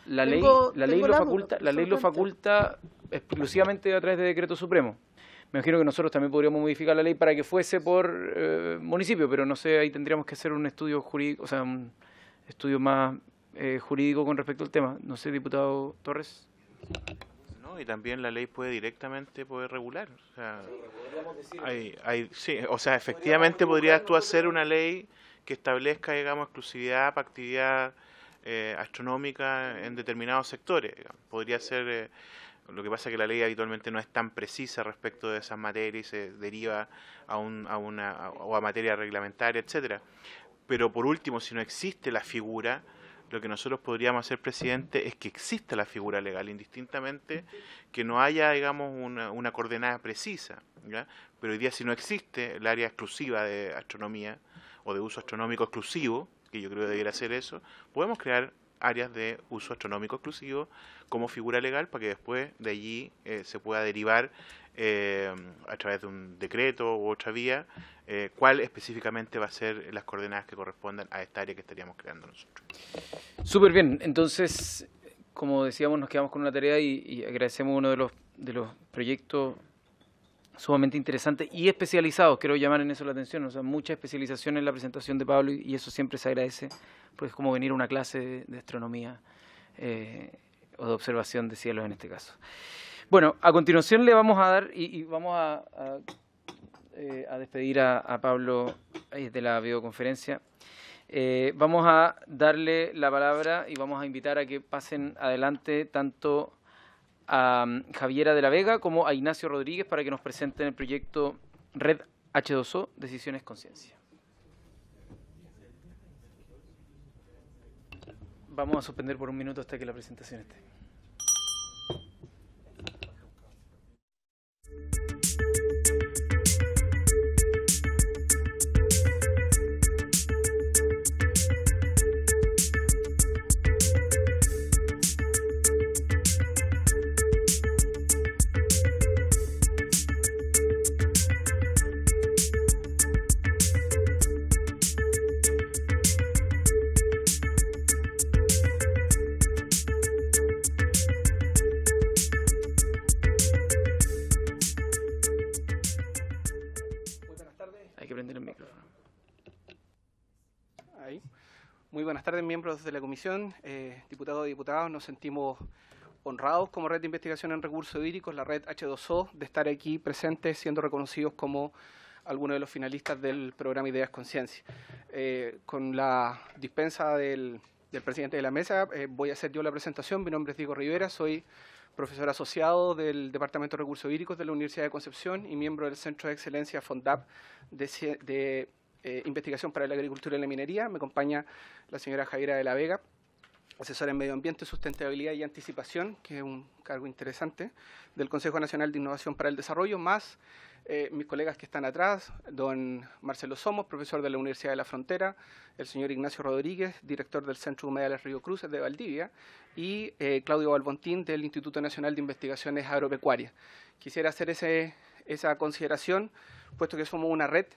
La ley, la ley, lo, faculta, ley lo faculta exclusivamente a través de decreto supremo. Me imagino que nosotros también podríamos modificar la ley para que fuese por eh, municipio, pero no sé, ahí tendríamos que hacer un estudio jurídico, o sea, un estudio más eh, jurídico con respecto al tema. No sé, diputado Torres. Y también la ley puede directamente poder regular. O sea, hay, o sea efectivamente podría tú hacer una ley que establezca, digamos, exclusividad para actividad eh, astronómica en determinados sectores. Podría ser... Eh, lo que pasa es que la ley habitualmente no es tan precisa respecto de esas materias y se deriva a, un, a una o a materia reglamentaria, etcétera. Pero por último, si no existe la figura, lo que nosotros podríamos hacer, presidente, es que exista la figura legal, indistintamente que no haya, digamos, una, coordenada precisa. Pero hoy día, si no existe el área exclusiva de astronomía o de uso astronómico exclusivo, que yo creo que debiera ser eso, podemos crear áreas de uso astronómico exclusivo como figura legal para que después de allí eh, se pueda derivar eh, a través de un decreto u otra vía eh, cuál específicamente va a ser las coordenadas que correspondan a esta área que estaríamos creando nosotros. Súper bien, entonces como decíamos nos quedamos con una tarea y, y agradecemos uno de los, de los proyectos sumamente interesante y especializados, quiero llamar en eso la atención, o sea, mucha especialización en la presentación de Pablo y, eso siempre se agradece, porque es como venir a una clase de, astronomía eh, o de observación de cielos en este caso. Bueno, a continuación le vamos a dar y, vamos a, a, eh, despedir a, Pablo eh, de la videoconferencia. vamos a darle la palabra y vamos a invitar a que pasen adelante tanto a mm, Javiera de la Vega como a Ignacio Rodríguez para que nos presenten el proyecto Red H2O, Decisiones Conciencia. Vamos a suspender por un minuto hasta que la presentación esté. de miembros de la Comisión, eh, diputados y diputadas, Nos sentimos honrados como Red de Investigación en Recursos Hídricos, la Red H2O, de estar aquí presentes, siendo reconocidos como algunos de los finalistas del programa Ideas Conciencia. Eh, con la dispensa del, del, presidente de la mesa, eh, voy a hacer yo la presentación. Mi nombre es Diego Rivera, soy profesor asociado del Departamento de Recursos Hídricos de la Universidad de Concepción y miembro del Centro de Excelencia FONDAP de, de eh, investigación para la Agricultura y la Minería. Me acompaña la señora Javiera de la Vega, asesora en Medio Ambiente, Sustentabilidad y Anticipación, que es un cargo interesante, del Consejo Nacional de Innovación para el Desarrollo, más eh, mis colegas que están atrás, don Marcelo Somos, profesor de la Universidad de la Frontera, el señor Ignacio Rodríguez, director del Centro Humedales Río Cruces de Valdivia, y eh, Claudio Balbontín del Instituto Nacional de Investigaciones Agropecuarias. Quisiera hacer ese, esa consideración, puesto que somos una red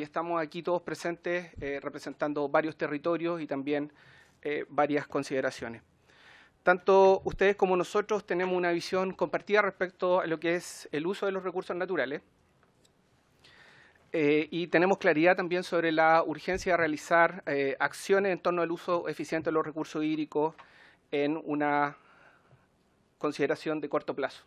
y estamos aquí todos presentes eh, representando varios territorios y también eh, varias consideraciones. Tanto ustedes como nosotros tenemos una visión compartida respecto a lo que es el uso de los recursos naturales eh, y tenemos claridad también sobre la urgencia de realizar acciones en torno al uso eficiente de los recursos hídricos en una consideración de corto plazo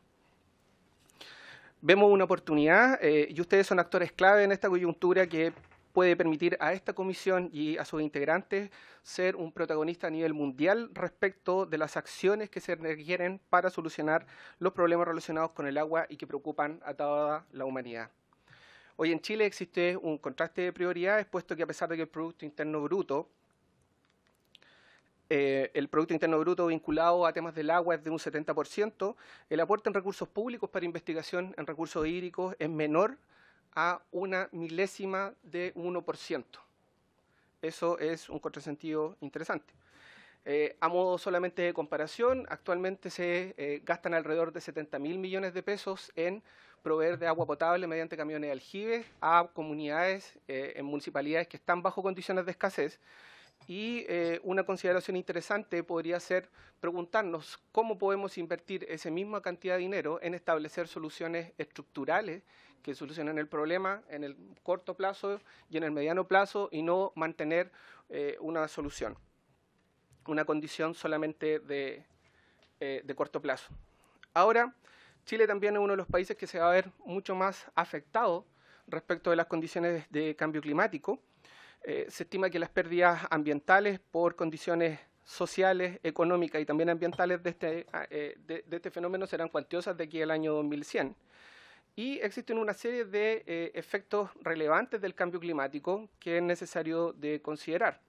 vemos una oportunidad eh, y ustedes son actores clave en esta coyuntura que puede permitir a esta comisión y a sus integrantes ser un protagonista a nivel mundial respecto de las acciones que se requieren para solucionar los problemas relacionados con el agua y que preocupan a toda la humanidad. Hoy en Chile existe un contraste de prioridades, puesto que a pesar de que el Producto Interno Bruto eh, el Producto Interno Bruto vinculado a temas del agua es de un 70%, el aporte en recursos públicos para investigación en recursos hídricos es menor a una milésima de 1%. Eso es un contrasentido interesante. Eh, a modo solamente de comparación, actualmente se eh, gastan alrededor de 70 mil millones de pesos en proveer de agua potable mediante camiones de aljibes a comunidades en municipalidades que están bajo condiciones de escasez. Y eh, una consideración interesante podría ser preguntarnos cómo podemos invertir esa misma cantidad de dinero en establecer soluciones estructurales que solucionen el problema en el corto plazo y en el mediano plazo y no mantener eh, una solución, una condición solamente eh, de corto plazo. Ahora, Chile también es uno de los países que se va a ver mucho más afectado respecto de las condiciones de cambio climático eh, se estima que las pérdidas ambientales por condiciones sociales, económicas y también ambientales de este, ah, eh, este fenómeno serán cuantiosas de aquí al año 2100. Y existen una serie de eh, efectos relevantes del cambio climático que es necesario de considerar.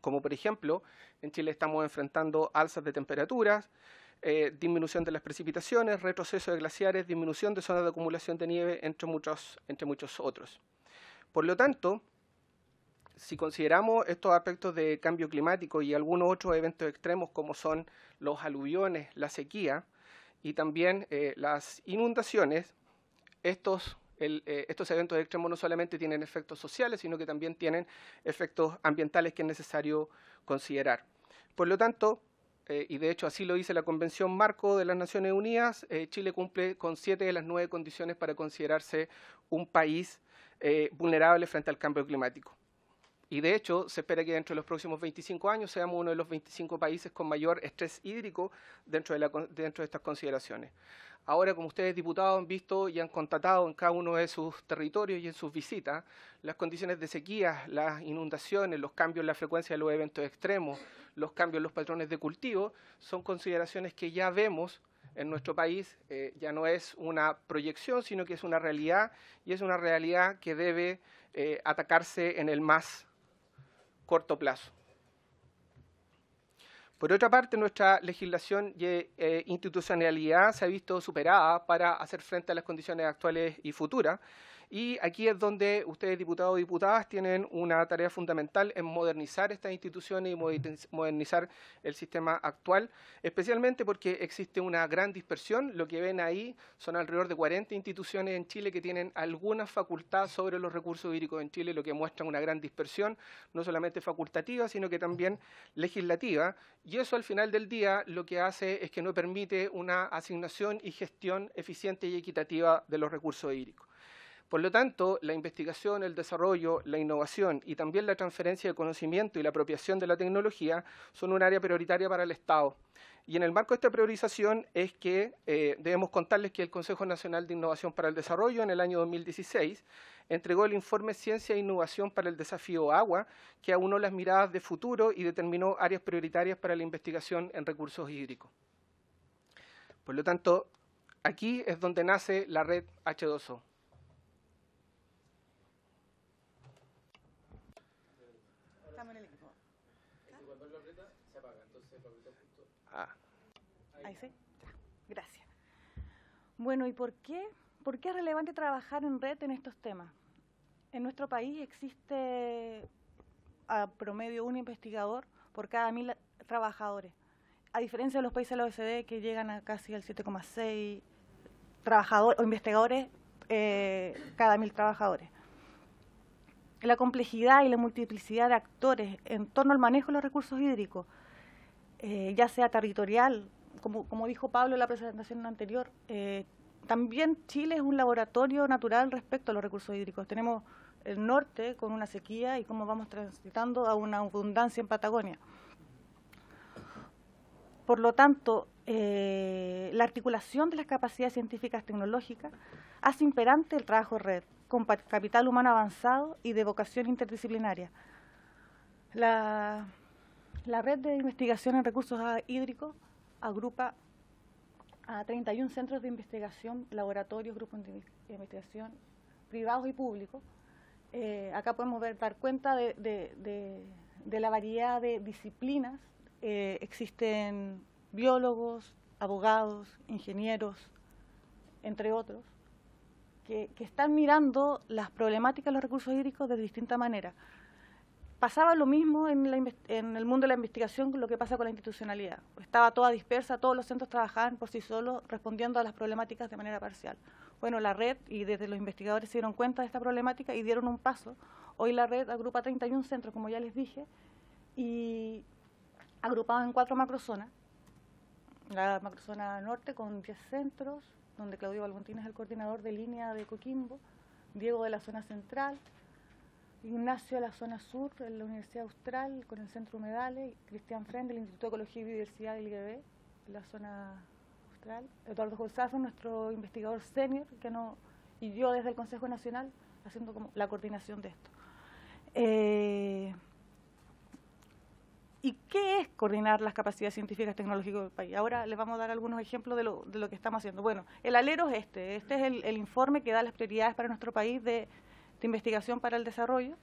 Como por ejemplo, en Chile estamos enfrentando alzas de temperaturas, disminución de las precipitaciones, retroceso de glaciares, disminución de zonas de acumulación de nieve, entre muchos otros. Por lo tanto, si consideramos estos aspectos de cambio climático y algunos otros eventos extremos como son los aluviones, la sequía y también eh, las inundaciones, eh, estos, eventos extremos no solamente tienen efectos sociales, sino que también tienen efectos ambientales que es necesario considerar. Por lo tanto, eh, y de hecho así lo dice la Convención Marco de las Naciones Unidas, Chile cumple con siete de las nueve condiciones para considerarse un país vulnerable frente al cambio climático. Y de hecho, se espera que dentro de los próximos 25 años seamos uno de los 25 países con mayor estrés hídrico dentro de, estas consideraciones. Ahora, como ustedes, diputados, han visto y han contatado en cada uno de sus territorios y en sus visitas, las condiciones de sequía, las inundaciones, los cambios en la frecuencia de los eventos extremos, los cambios en los patrones de cultivo, son consideraciones que ya vemos en nuestro país, eh, ya no es una proyección, sino que es una realidad, y es una realidad que debe eh, atacarse en el más corto plazo. Por otra parte, nuestra legislación y eh, institucionalidad se ha visto superada para hacer frente a las condiciones actuales y futuras. Y aquí es donde ustedes, diputados y diputadas, tienen una tarea fundamental en modernizar estas instituciones y modernizar el sistema actual, especialmente porque existe una gran dispersión. Lo que ven ahí son alrededor de 40 instituciones en Chile que tienen alguna facultad sobre los recursos hídricos en Chile, lo que muestra una gran dispersión, no solamente facultativa, sino que también legislativa. Y eso al final del día lo que hace es que no permite una asignación y gestión eficiente y equitativa de los recursos hídricos. Por lo tanto, la investigación, el desarrollo, la innovación y también la transferencia de conocimiento y la apropiación de la tecnología son un área prioritaria para el Estado. Y en el marco de esta priorización es que eh, debemos contarles que el Consejo Nacional de Innovación para el Desarrollo en el año 2016 entregó el informe Ciencia e Innovación para el Desafío Agua, que aunó las miradas de futuro y determinó áreas prioritarias para la investigación en recursos hídricos. Por lo tanto, aquí es donde nace la red H2O. Ahí Gracias. Bueno, ¿y por qué? ¿Por qué es relevante trabajar en red en estos temas? En nuestro país existe a promedio un investigador por cada mil trabajadores, a diferencia de los países de la OECD que llegan a casi el 7,6 trabajadores o investigadores eh, cada mil trabajadores. La complejidad y la multiplicidad de actores en torno al manejo de los recursos hídricos, eh, ya sea territorial como, dijo Pablo en la presentación anterior, eh, también Chile es un laboratorio natural respecto a los recursos hídricos. Tenemos el norte con una sequía y cómo vamos transitando a una abundancia en Patagonia. Por lo tanto, eh, la articulación de las capacidades científicas tecnológicas hace imperante el trabajo red, con capital humano avanzado y de vocación interdisciplinaria. la red de investigación en recursos hídricos agrupa a 31 centros de investigación, laboratorios, grupos de investigación privados y públicos. Eh, acá podemos ver, dar cuenta de, la variedad de disciplinas. Eh, existen biólogos, abogados, ingenieros, entre otros, que, que están mirando las problemáticas de los recursos hídricos de distinta manera pasaba lo mismo en, el mundo de la investigación con lo que pasa con la institucionalidad. Estaba toda dispersa, todos los centros trabajaban por sí solos, respondiendo a las problemáticas de manera parcial. Bueno, la red y desde los investigadores se dieron cuenta de esta problemática y dieron un paso. Hoy la red agrupa 31 centros, como ya les dije, y agrupados en cuatro macrozonas. La macrozona norte con 10 centros, donde Claudio Balbontín es el coordinador de línea de Coquimbo, Diego de la zona central, Ignacio de la zona sur, en la Universidad Austral, con el Centro Humedales, Cristian Frend, del Instituto de Ecología y Biodiversidad del IGB, la zona austral, Eduardo González, nuestro investigador senior, que no, y yo desde el Consejo Nacional, haciendo como la coordinación de esto. Eh, ¿Y qué es coordinar las capacidades científicas tecnológicas del país? Ahora les vamos a dar algunos ejemplos de lo, de lo que estamos haciendo. Bueno, el alero es este. Este es el informe que da las prioridades para nuestro país de de investigación para el desarrollo,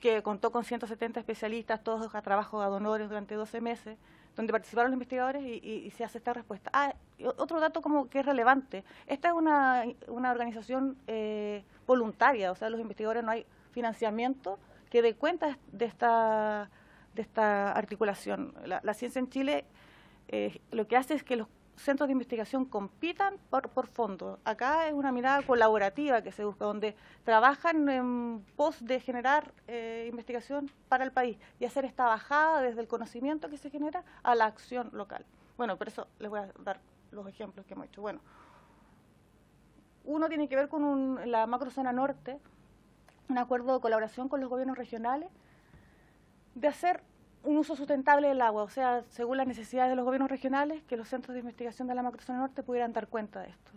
que contó con 170 especialistas, todos a trabajo a donores durante 12 meses, donde participaron los investigadores y, se hace esta respuesta. Ah, otro dato como que es relevante, esta es una, una organización eh, voluntaria, o sea, los investigadores no hay financiamiento que dé cuenta de esta, de esta articulación. La, ciencia en Chile eh, lo que hace es que los centros de investigación compitan por, por fondo. Acá es una mirada colaborativa que se busca, donde trabajan en pos de generar eh, investigación para el país y hacer esta bajada desde el conocimiento que se genera a la acción local. Bueno, por eso les voy a dar los ejemplos que hemos hecho. Bueno, uno tiene que ver con un, la macrozona norte, un acuerdo de colaboración con los gobiernos regionales, de hacer un uso sustentable del agua, o sea, según las necesidades de los gobiernos regionales, que los centros de investigación de la macrozona norte pudieran dar cuenta de esto.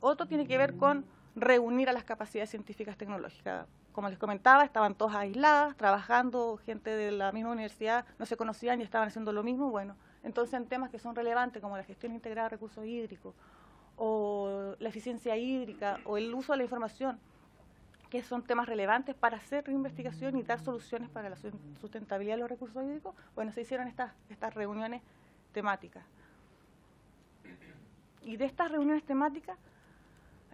Otro tiene que ver con reunir a las capacidades científicas tecnológicas. Como les comentaba, estaban todas aisladas, trabajando, gente de la misma universidad, no se conocían y estaban haciendo lo mismo. Bueno, entonces en temas que son relevantes como la gestión integrada de recursos hídricos o la eficiencia hídrica o el uso de la información, que son temas relevantes para hacer investigación y dar soluciones para la sustentabilidad de los recursos hídricos, bueno, se hicieron estas, estas reuniones temáticas. Y de estas reuniones temáticas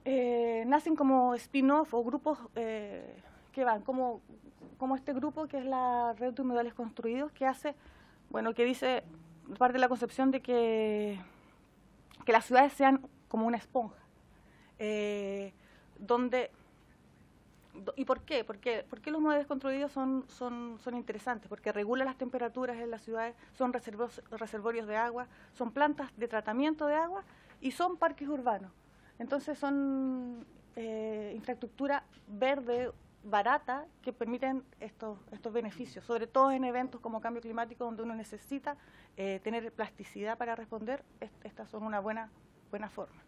eh, nacen como spin-off o grupos eh, que van, como, como este grupo que es la Red de Humedales Construidos, que hace, bueno, que dice parte de la concepción de que, que las ciudades sean como una esponja, eh, donde ¿Y por qué? por qué? los modelos construidos son, interesantes? Porque regulan las temperaturas en las ciudades, son reservorios de agua, son plantas de tratamiento de agua y son parques urbanos. Entonces son eh, infraestructura verde, barata, que permiten estos, estos beneficios, sobre todo en eventos como cambio climático donde uno necesita eh, tener plasticidad para responder, estas son una buena, buena forma.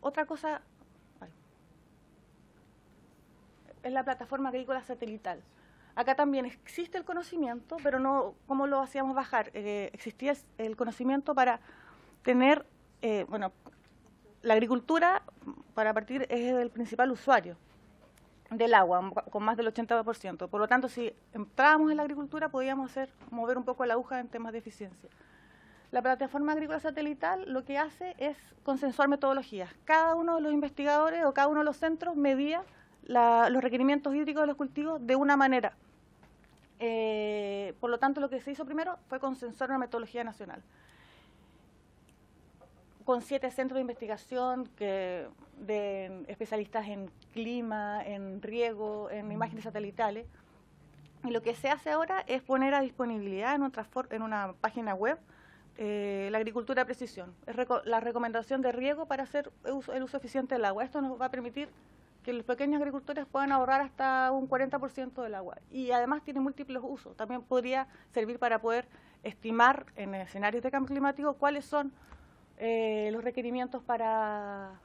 Otra cosa es la plataforma agrícola satelital. Acá también existe el conocimiento, pero no cómo lo hacíamos bajar. Eh, existía el conocimiento para tener, eh, bueno, la agricultura para partir es el principal usuario del agua, con más del 80%. Por lo tanto, si entrábamos en la agricultura, podíamos hacer, mover un poco la aguja en temas de eficiencia. La plataforma agrícola satelital lo que hace es consensuar metodologías. Cada uno de los investigadores o cada uno de los centros medía los requerimientos hídricos de los cultivos de una manera. Eh, por lo tanto, lo que se hizo primero fue consensuar una metodología nacional con siete centros de investigación que, de especialistas en clima, en riego, en imágenes satelitales. Y lo que se hace ahora es poner a disponibilidad en, una página web eh, la agricultura de precisión, la recomendación de riego para hacer el uso eficiente del agua. Esto nos va a permitir que los pequeños agricultores puedan ahorrar hasta un 40% del agua. Y además tiene múltiples usos. También podría servir para poder estimar en escenarios de cambio climático cuáles son eh, los requerimientos para,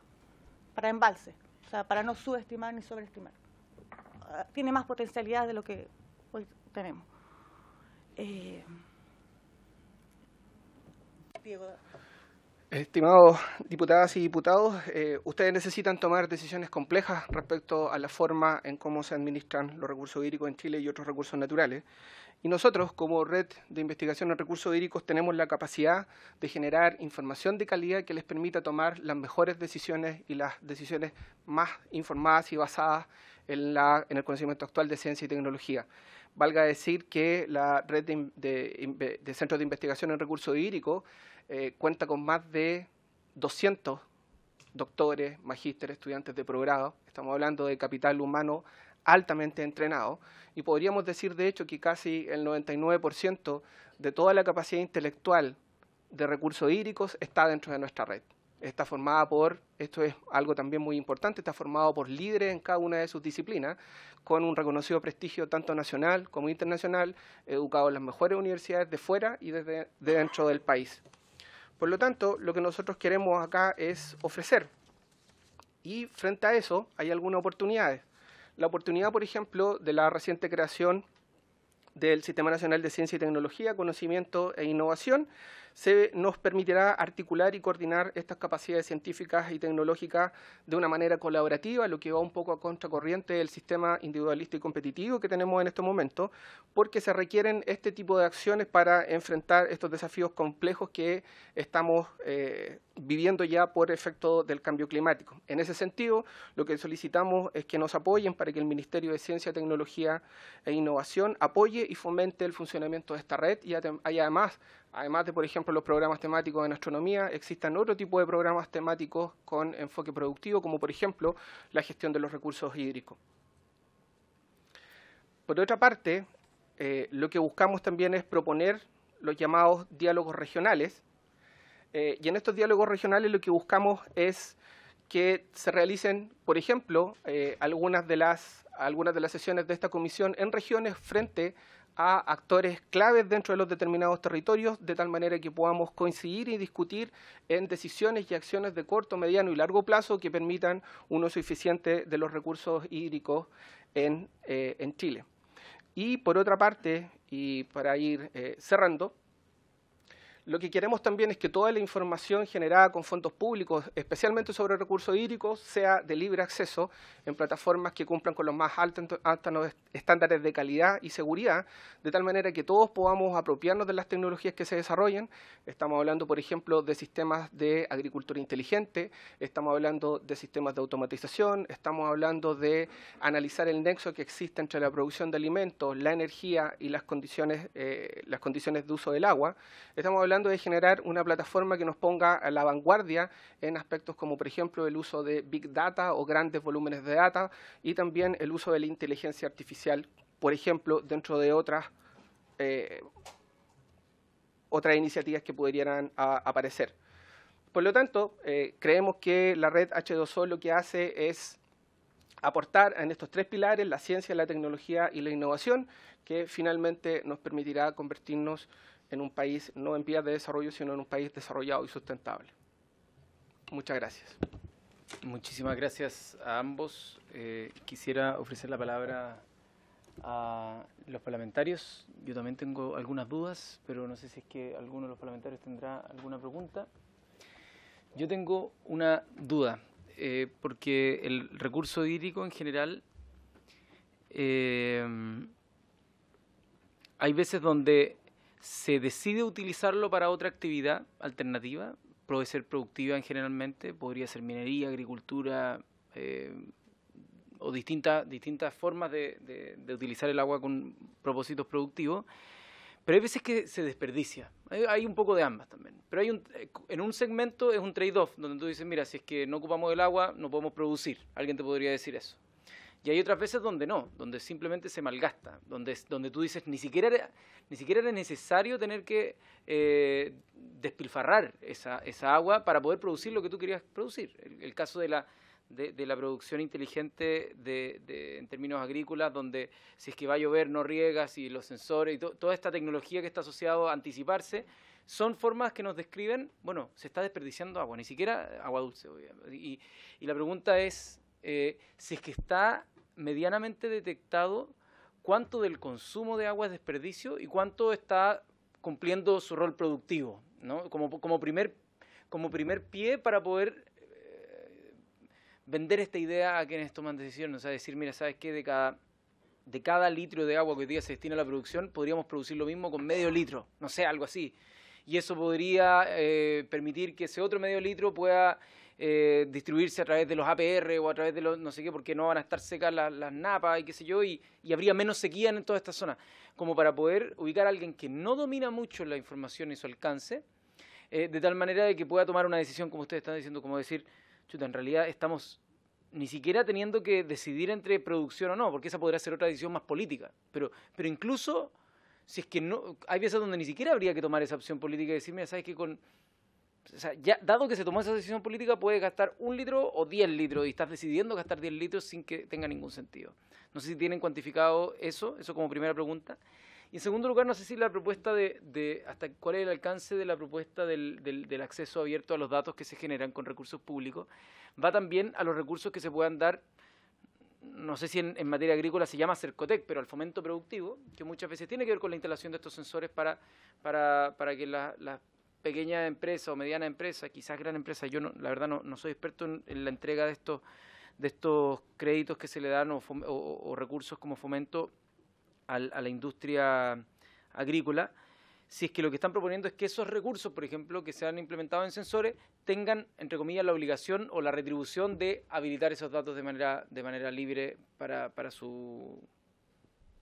para embalse. O sea, para no subestimar ni sobreestimar. Ah, tiene más potencialidad de lo que hoy tenemos. Eh... Diego, Estimados diputadas y diputados, eh, ustedes necesitan tomar decisiones complejas respecto a la forma en cómo se administran los recursos hídricos en Chile y otros recursos naturales. Y nosotros, como Red de Investigación en Recursos Hídricos, tenemos la capacidad de generar información de calidad que les permita tomar las mejores decisiones y las decisiones más informadas y basadas en, el conocimiento actual de ciencia y tecnología. Valga decir que la Red de Centros de Investigación en Recursos Hídricos eh, cuenta con más de 200 doctores, magísteres, estudiantes de progrado. Estamos hablando de capital humano altamente entrenado y podríamos decir de hecho que casi el 99% de toda la capacidad intelectual de recursos hídricos está dentro de nuestra red. Está formada por, esto es algo también muy importante, está formado por líderes en cada una de sus disciplinas, con un reconocido prestigio tanto nacional como internacional, educados en las mejores universidades de fuera y desde de dentro del país. Por lo tanto, lo que nosotros queremos acá es ofrecer. Y frente a eso hay algunas oportunidades. La oportunidad, por ejemplo, de la reciente creación del Sistema Nacional de Ciencia y Tecnología, Conocimiento e Innovación, se nos permitirá articular y coordinar estas capacidades científicas y tecnológicas de una manera colaborativa, lo que va un poco a contracorriente del sistema individualista y competitivo que tenemos en este momento, porque se requieren este tipo de acciones para enfrentar estos desafíos complejos que estamos eh, viviendo ya por efecto del cambio climático. En ese sentido, lo que solicitamos es que nos apoyen para que el Ministerio de Ciencia, Tecnología e Innovación apoye y fomente el funcionamiento de esta red y además Además de, por ejemplo, los programas temáticos en astronomía, existan otro tipo de programas temáticos con enfoque productivo, como por ejemplo la gestión de los recursos hídricos. Por otra parte, eh, lo que buscamos también es proponer los llamados diálogos regionales. Eh, y en estos diálogos regionales lo que buscamos es que se realicen, por ejemplo, eh, algunas, de algunas de las sesiones de esta comisión en regiones frente a a actores claves dentro de los determinados territorios, de tal manera que podamos coincidir y discutir en decisiones y acciones de corto, mediano y largo plazo que permitan un uso eficiente de los recursos hídricos en, eh, Chile. Y por otra parte, y para ir eh, cerrando, lo que queremos también es que toda la información generada con fondos públicos, especialmente sobre recursos hídricos, sea de libre acceso en plataformas que cumplan con los más altos, estándares de calidad y seguridad, de tal manera que todos podamos apropiarnos de las tecnologías que se desarrollen. Estamos hablando, por ejemplo, de sistemas de agricultura inteligente, estamos hablando de sistemas de automatización, estamos hablando de analizar el nexo que existe entre la producción de alimentos, la energía y las condiciones, eh, las condiciones de uso del agua. Estamos hablando de generar una plataforma que nos ponga a la vanguardia en aspectos como, por ejemplo, el uso de Big Data o grandes volúmenes de data y también el uso de la inteligencia artificial, por ejemplo, dentro de otras, eh, otras iniciativas que pudieran aparecer. Por lo tanto, eh, creemos que la red H2O lo que hace es aportar en estos tres pilares, la ciencia, la tecnología y la innovación, que finalmente nos permitirá convertirnos en un país no en vías de desarrollo, sino en un país desarrollado y sustentable. Muchas gracias. Muchísimas gracias a ambos. Eh, quisiera ofrecer la palabra a los parlamentarios. Yo también tengo algunas dudas, pero no sé si es que alguno de los parlamentarios tendrá alguna pregunta. Yo tengo una duda, eh, porque el recurso hídrico en general, eh, hay veces donde se decide utilizarlo para otra actividad alternativa, puede ser productiva en generalmente, podría ser minería, agricultura eh, o distintas distintas formas de, utilizar el agua con propósitos productivos. Pero hay veces que se desperdicia. Hay, un poco de ambas también. Pero hay en un segmento es un trade-off, donde tú dices, mira, si es que no ocupamos el agua, no podemos producir. Alguien te podría decir eso. Y hay otras veces donde no, donde simplemente se malgasta, donde, donde tú dices, ni siquiera era, ni siquiera necesario tener que eh, despilfarrar esa, agua para poder producir lo que tú querías producir. El, caso de la, de, la, producción inteligente en términos agrícolas, donde si es que va a llover no riegas y los sensores y toda esta tecnología que está asociada a anticiparse, son formas que nos describen, bueno, se está desperdiciando agua, ni siquiera agua dulce. Y, y la pregunta es... Eh, si es que está medianamente detectado cuánto del consumo de agua es desperdicio y cuánto está cumpliendo su rol productivo, ¿no? como, primer, como primer pie para poder eh, vender esta idea a quienes toman decisiones, o sea, decir, mira, ¿sabes qué? De cada, de cada litro de agua que hoy día se destina a la producción, podríamos producir lo mismo con medio litro, no sé, algo así. Y eso podría eh, permitir que ese otro medio litro pueda eh, distribuirse a través de los APR o a través de los no sé qué, porque no van a estar secas las, napas y qué sé yo, y, habría menos sequía en toda esta zona. Como para poder ubicar a alguien que no domina mucho la información y su alcance, eh, de tal manera de que pueda tomar una decisión, como ustedes están diciendo, como decir, chuta, en realidad estamos ni siquiera teniendo que decidir entre producción o no, porque esa podría ser otra decisión más política. Pero, pero incluso, si es que no, hay veces donde ni siquiera habría que tomar esa opción política y decir, mira, sabes que con o sea, dado que se tomó esa decisión política, puedes gastar un litro o 10 litros y estás decidiendo gastar 10 litros sin que tenga ningún sentido. No sé si tienen cuantificado eso, eso como primera pregunta. Y en segundo lugar, no sé si la propuesta de, hasta cuál es el alcance de la propuesta del, del, acceso abierto a los datos que se generan con recursos públicos, va también a los recursos que se puedan dar, no sé si en, materia agrícola se llama Cercotec, pero al fomento productivo, que muchas veces tiene que ver con la instalación de estos sensores para, para, que las pequeña empresa o mediana empresa, quizás gran empresa, yo la verdad no, soy experto en, la entrega de estos, créditos que se le dan o, recursos como fomento a la industria agrícola, si es que lo que están proponiendo es que esos recursos, por ejemplo, que se han implementado en sensores, tengan, entre comillas, la obligación o la retribución de habilitar esos datos de manera, libre para, su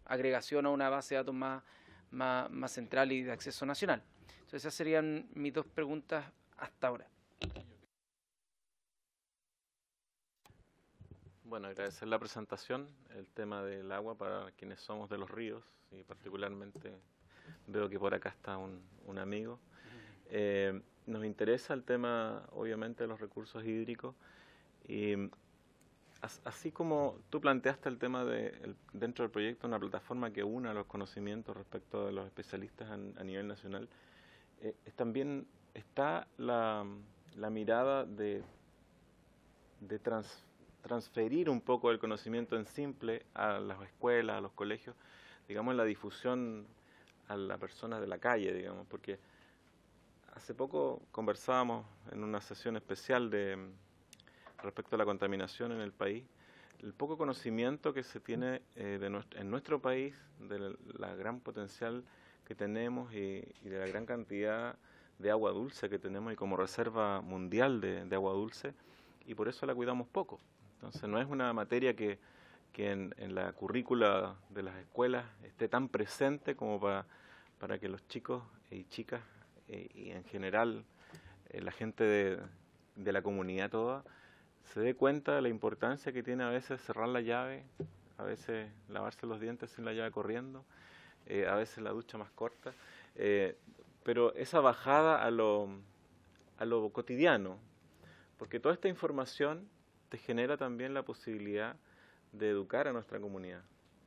agregación a una base de datos más central y de acceso nacional esas serían mis dos preguntas hasta ahora. Bueno, agradecer la presentación, el tema del agua para quienes somos de los ríos y particularmente veo que por acá está un, amigo. Eh, nos interesa el tema, obviamente, de los recursos hídricos y así como tú planteaste el tema de, dentro del proyecto una plataforma que una los conocimientos respecto de los especialistas a nivel nacional, eh, también está la, mirada de, de transferir un poco el conocimiento en simple a las escuelas, a los colegios, digamos, la difusión a las personas de la calle, digamos, porque hace poco conversábamos en una sesión especial de respecto a la contaminación en el país, el poco conocimiento que se tiene eh, en nuestro país de la gran potencial que tenemos y, de la gran cantidad de agua dulce que tenemos y como reserva mundial de, agua dulce y por eso la cuidamos poco. Entonces no es una materia que, en, la currícula de las escuelas esté tan presente como para, para que los chicos y chicas eh, y en general eh, la gente de, de la comunidad toda se dé cuenta de la importancia que tiene a veces cerrar la llave, a veces lavarse los dientes sin la llave corriendo. Eh, a veces la ducha más corta, eh, pero esa bajada a lo, a lo cotidiano, porque toda esta información te genera también la posibilidad de educar a nuestra comunidad.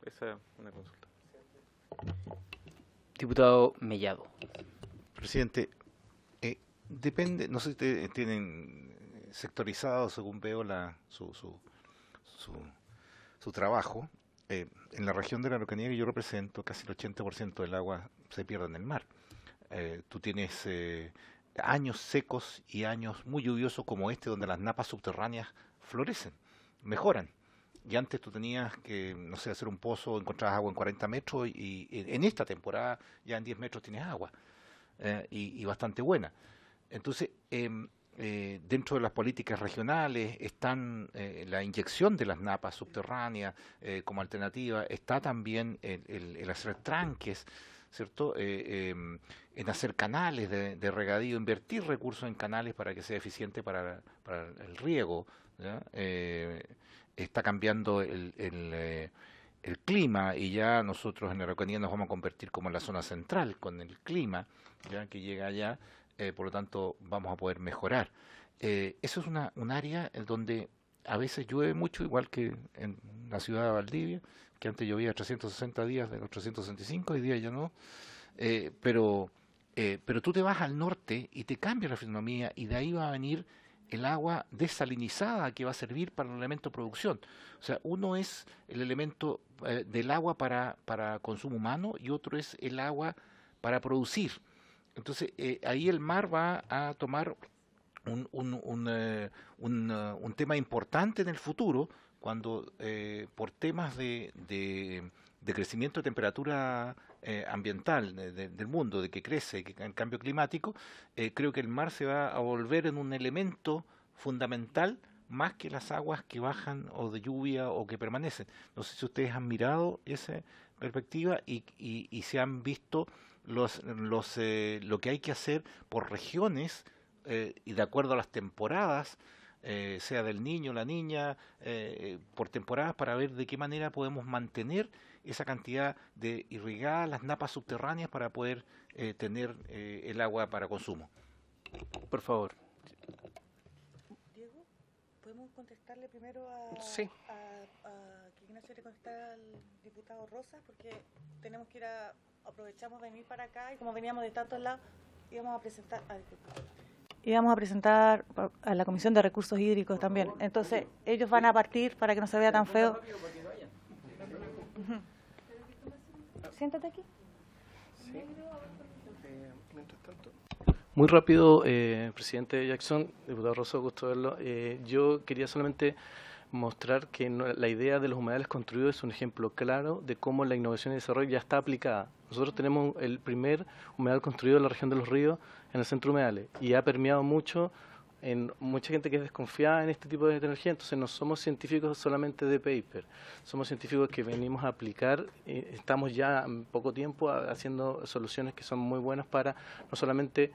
Esa es una consulta. Diputado Mellado. Presidente, eh, depende, no sé si tienen sectorizado, según veo, la, su, su, su trabajo, eh, en la región de la Araucanía que yo represento, casi el 80% del agua se pierde en el mar. Eh, tú tienes eh, años secos y años muy lluviosos como este, donde las napas subterráneas florecen, mejoran. Y antes tú tenías que, no sé, hacer un pozo, encontrabas agua en 40 metros y, en esta temporada ya en 10 metros tienes agua y, y, bastante buena. Entonces, em, eh, dentro de las políticas regionales están eh, la inyección de las napas subterráneas eh, como alternativa, está también el, el, hacer tranques, ¿cierto? Em, en hacer canales de, regadío, invertir recursos en canales para que sea eficiente para, el riego. está cambiando el, clima y ya nosotros en la Araucanía nos vamos a convertir como en la zona central con el clima ya que llega allá eh, por lo tanto vamos a poder mejorar. Eh, eso es una, un área en eh, donde a veces llueve mucho, igual que en la ciudad de Valdivia, que antes llovía 360 días de los 365, hoy día ya no, pero, pero tú te vas al norte y te cambia la fisonomía y de ahí va a venir el agua desalinizada que va a servir para el elemento producción. O sea, uno es el elemento del agua para, para, consumo humano y otro es el agua para producir. Entonces, eh, ahí el mar va a tomar un, eh, eh, tema importante en el futuro cuando por temas de, de, crecimiento de temperatura ambiental del mundo, de que crece el cambio climático, creo que el mar se va a volver en un elemento fundamental más que las aguas que bajan o de lluvia o que permanecen. No sé si ustedes han mirado esa perspectiva y, y se han visto los, eh, lo que hay que hacer por regiones eh, y de acuerdo a las temporadas, eh, sea del niño, la niña, por temporadas para ver de qué manera podemos mantener esa cantidad de irrigadas las napas subterráneas para poder tener el agua para consumo. Por favor. Diego, ¿podemos contestarle primero a, que al diputado Rosa Porque tenemos que ir a aprovechamos de venir para acá y como veníamos de tantos lados, íbamos a presentar... a la Comisión de Recursos Hídricos también. Entonces, ellos van a partir para que no se vea tan feo. aquí. Muy rápido, eh, presidente Jackson, diputado Rosso, gusto verlo. Eh, yo quería solamente mostrar que la idea de los humedales construidos es un ejemplo claro de cómo la innovación y desarrollo ya está aplicada. Nosotros tenemos el primer humedal construido en la región de los ríos, en el centro humedales, y ha permeado mucho en mucha gente que es desconfiada en este tipo de tecnología, entonces no somos científicos solamente de paper, somos científicos que venimos a aplicar, estamos ya en poco tiempo haciendo soluciones que son muy buenas para no solamente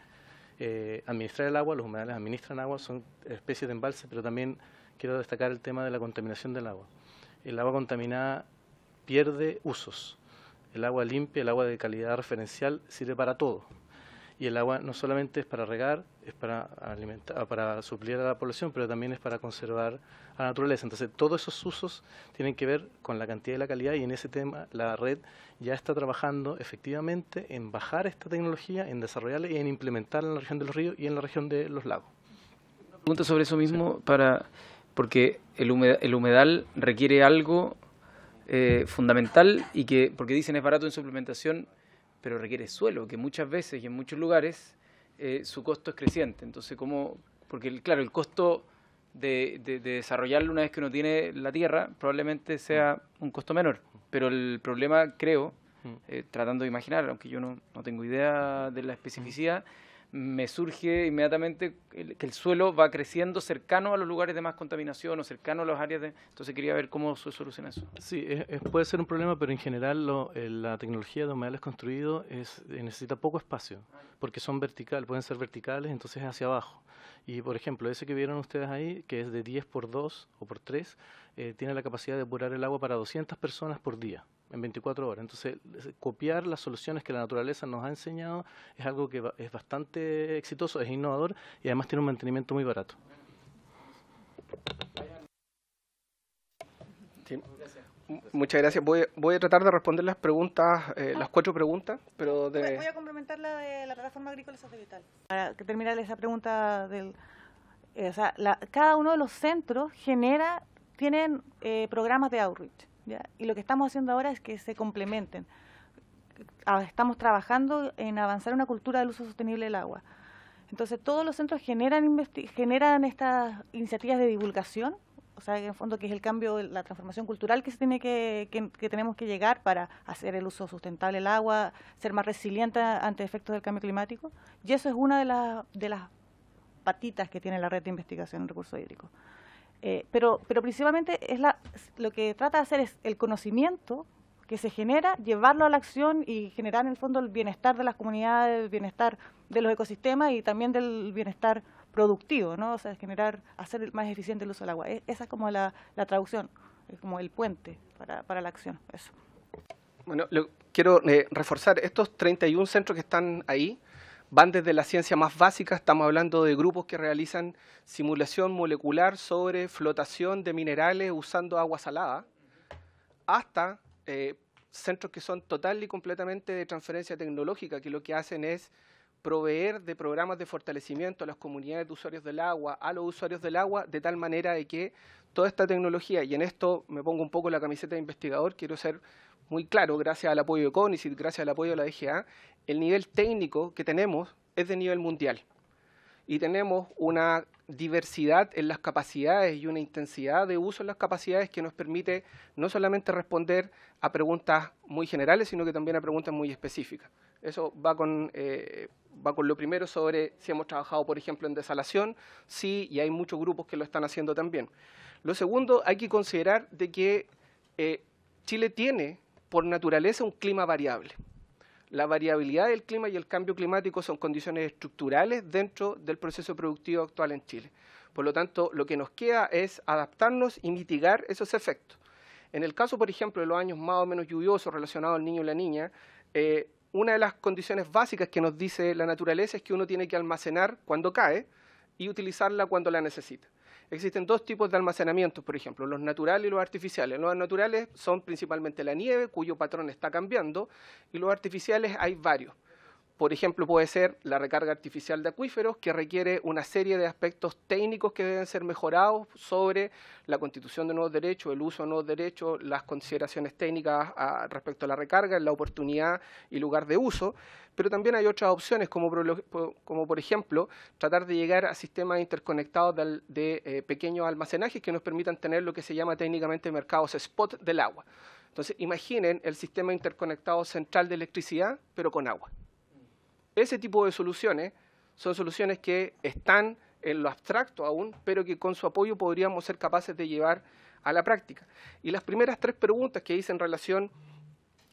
eh, administrar el agua, los humedales administran agua, son especies de embalse, pero también quiero destacar el tema de la contaminación del agua. El agua contaminada pierde usos. El agua limpia, el agua de calidad referencial sirve para todo. Y el agua no solamente es para regar, es para alimentar, ah, para suplir a la población, pero también es para conservar a la naturaleza. Entonces, todos esos usos tienen que ver con la cantidad y la calidad y en ese tema la red ya está trabajando efectivamente en bajar esta tecnología, en desarrollarla y en implementarla en la región de los ríos y en la región de los lagos. Una pregunta sobre eso mismo para porque el, humedal, requiere algo eh, fundamental y que, porque dicen es barato en suplementación, pero requiere suelo, que muchas veces y en muchos lugares eh, su costo es creciente. Entonces, ¿cómo? Porque, claro, el costo de, desarrollarlo una vez que uno tiene la tierra probablemente sea un costo menor, pero el problema, creo, mm. eh, tratando de imaginar, aunque yo no, no tengo idea de la mm. especificidad, me surge inmediatamente que el suelo va creciendo cercano a los lugares de más contaminación o cercano a las áreas de... Entonces quería ver cómo se soluciona eso. Sí, puede ser un problema, pero en general eh, la tecnología de humedales construidos es, eh, necesita poco espacio, porque son verticales, pueden ser verticales, entonces hacia abajo. Y por ejemplo, ese que vieron ustedes ahí, que es de 10 por 2 o por 3, eh, tiene la capacidad de purar el agua para 200 personas por día en 24 horas. Entonces, copiar las soluciones que la naturaleza nos ha enseñado es algo que es bastante exitoso, es innovador y además tiene un mantenimiento muy barato. Muchas gracias. Voy, a tratar de responder las preguntas, eh, las cuatro preguntas, pero de... Voy a complementar la de la plataforma agrícola satelital. Para terminar esa pregunta del... Eh, cada uno de los centros genera, tienen eh, programas de outreach. Y lo que estamos haciendo ahora es que se complementen. Ah, estamos trabajando en avanzar una cultura del uso sostenible del agua. Entonces, todos los centros generan, estas iniciativas de divulgación, o sea, en el fondo que es el cambio, la transformación cultural que, tenemos que llegar para hacer el uso sustentable del agua, ser más resiliente ante efectos del cambio climático. Y eso es una de, las de las patitas que tiene la red de investigación en recursos hídricos. Eh, pero, pero principalmente es lo que trata de hacer es el conocimiento que se genera, llevarlo a la acción y generar en el fondo el bienestar de las comunidades, el bienestar de los ecosistemas y también del bienestar productivo, ¿no? O sea, generar, hacer más eficiente el uso del agua. E, esa es como la, traducción, es como el puente para, para la acción, eso. Bueno, quiero eh, reforzar, estos 31 centros que están ahí, Van desde la ciencia más básica, estamos hablando de grupos que realizan simulación molecular sobre flotación de minerales usando agua salada, hasta eh, centros que son total y completamente de transferencia tecnológica, que lo que hacen es proveer de programas de fortalecimiento a las comunidades de usuarios del agua, a los usuarios del agua, de tal manera de que toda esta tecnología, y en esto me pongo un poco la camiseta de investigador, quiero ser muy claro, gracias al apoyo de CONICIT, gracias al apoyo de la DGA, el nivel técnico que tenemos es de nivel mundial y tenemos una diversidad en las capacidades y una intensidad de uso en las capacidades que nos permite no solamente responder a preguntas muy generales, sino que también a preguntas muy específicas. Eso va con, eh, lo primero sobre si hemos trabajado, por ejemplo, en desalación, sí, y hay muchos grupos que lo están haciendo también. Lo segundo, hay que considerar de que eh, Chile tiene, por naturaleza, un clima variable. La variabilidad del clima y el cambio climático son condiciones estructurales dentro del proceso productivo actual en Chile. Por lo tanto, lo que nos queda es adaptarnos y mitigar esos efectos. En el caso, por ejemplo, de los años más o menos lluviosos relacionados al niño y la niña, eh, una de las condiciones básicas que nos dice la naturaleza es que uno tiene que almacenar cuando cae y utilizarla cuando la necesita. Existen dos tipos de almacenamientos, por ejemplo, los naturales y los artificiales. Los naturales son principalmente la nieve, cuyo patrón está cambiando, y los artificiales hay varios. Por ejemplo, puede ser la recarga artificial de acuíferos, que requiere una serie de aspectos técnicos que deben ser mejorados sobre la constitución de nuevos derechos, el uso de nuevos derechos, las consideraciones técnicas respecto a la recarga, la oportunidad y lugar de uso. Pero también hay otras opciones, como, por ejemplo, tratar de llegar a sistemas interconectados de, eh, pequeños almacenajes que nos permitan tener lo que se llama técnicamente mercados spot del agua. Entonces, imaginen el sistema interconectado central de electricidad, pero con agua. Ese tipo de soluciones son soluciones que están en lo abstracto aún, pero que con su apoyo podríamos ser capaces de llevar a la práctica. Y las primeras tres preguntas que hice en relación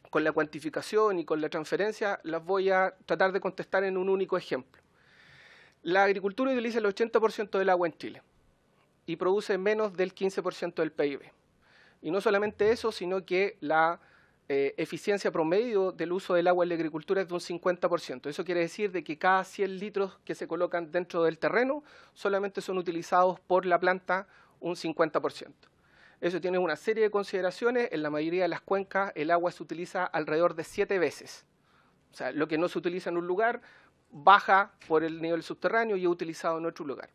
con la cuantificación y con la transferencia las voy a tratar de contestar en un único ejemplo. La agricultura utiliza el 80% del agua en Chile y produce menos del 15% del PIB. Y no solamente eso, sino que la eh, eficiencia promedio del uso del agua en la agricultura es de un 50%. Eso quiere decir de que cada 100 litros que se colocan dentro del terreno solamente son utilizados por la planta un 50%. Eso tiene una serie de consideraciones. En la mayoría de las cuencas el agua se utiliza alrededor de siete veces. O sea, lo que no se utiliza en un lugar baja por el nivel subterráneo y es utilizado en otro lugar.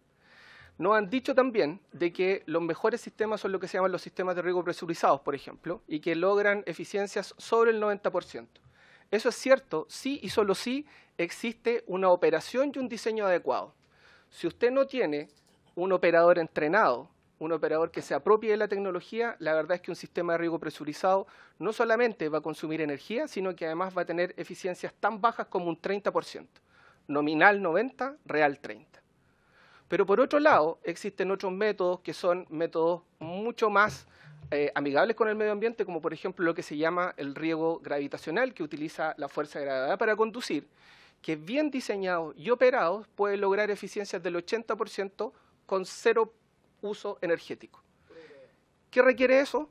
Nos han dicho también de que los mejores sistemas son lo que se llaman los sistemas de riego presurizados, por ejemplo, y que logran eficiencias sobre el 90%. Eso es cierto sí y solo sí existe una operación y un diseño adecuado. Si usted no tiene un operador entrenado, un operador que se apropie de la tecnología, la verdad es que un sistema de riego presurizado no solamente va a consumir energía, sino que además va a tener eficiencias tan bajas como un 30%, nominal 90, real 30. Pero por otro lado, existen otros métodos que son métodos mucho más eh, amigables con el medio ambiente, como por ejemplo lo que se llama el riego gravitacional, que utiliza la fuerza de gravedad para conducir, que bien diseñados y operados puede lograr eficiencias del 80% con cero uso energético. ¿Qué requiere eso?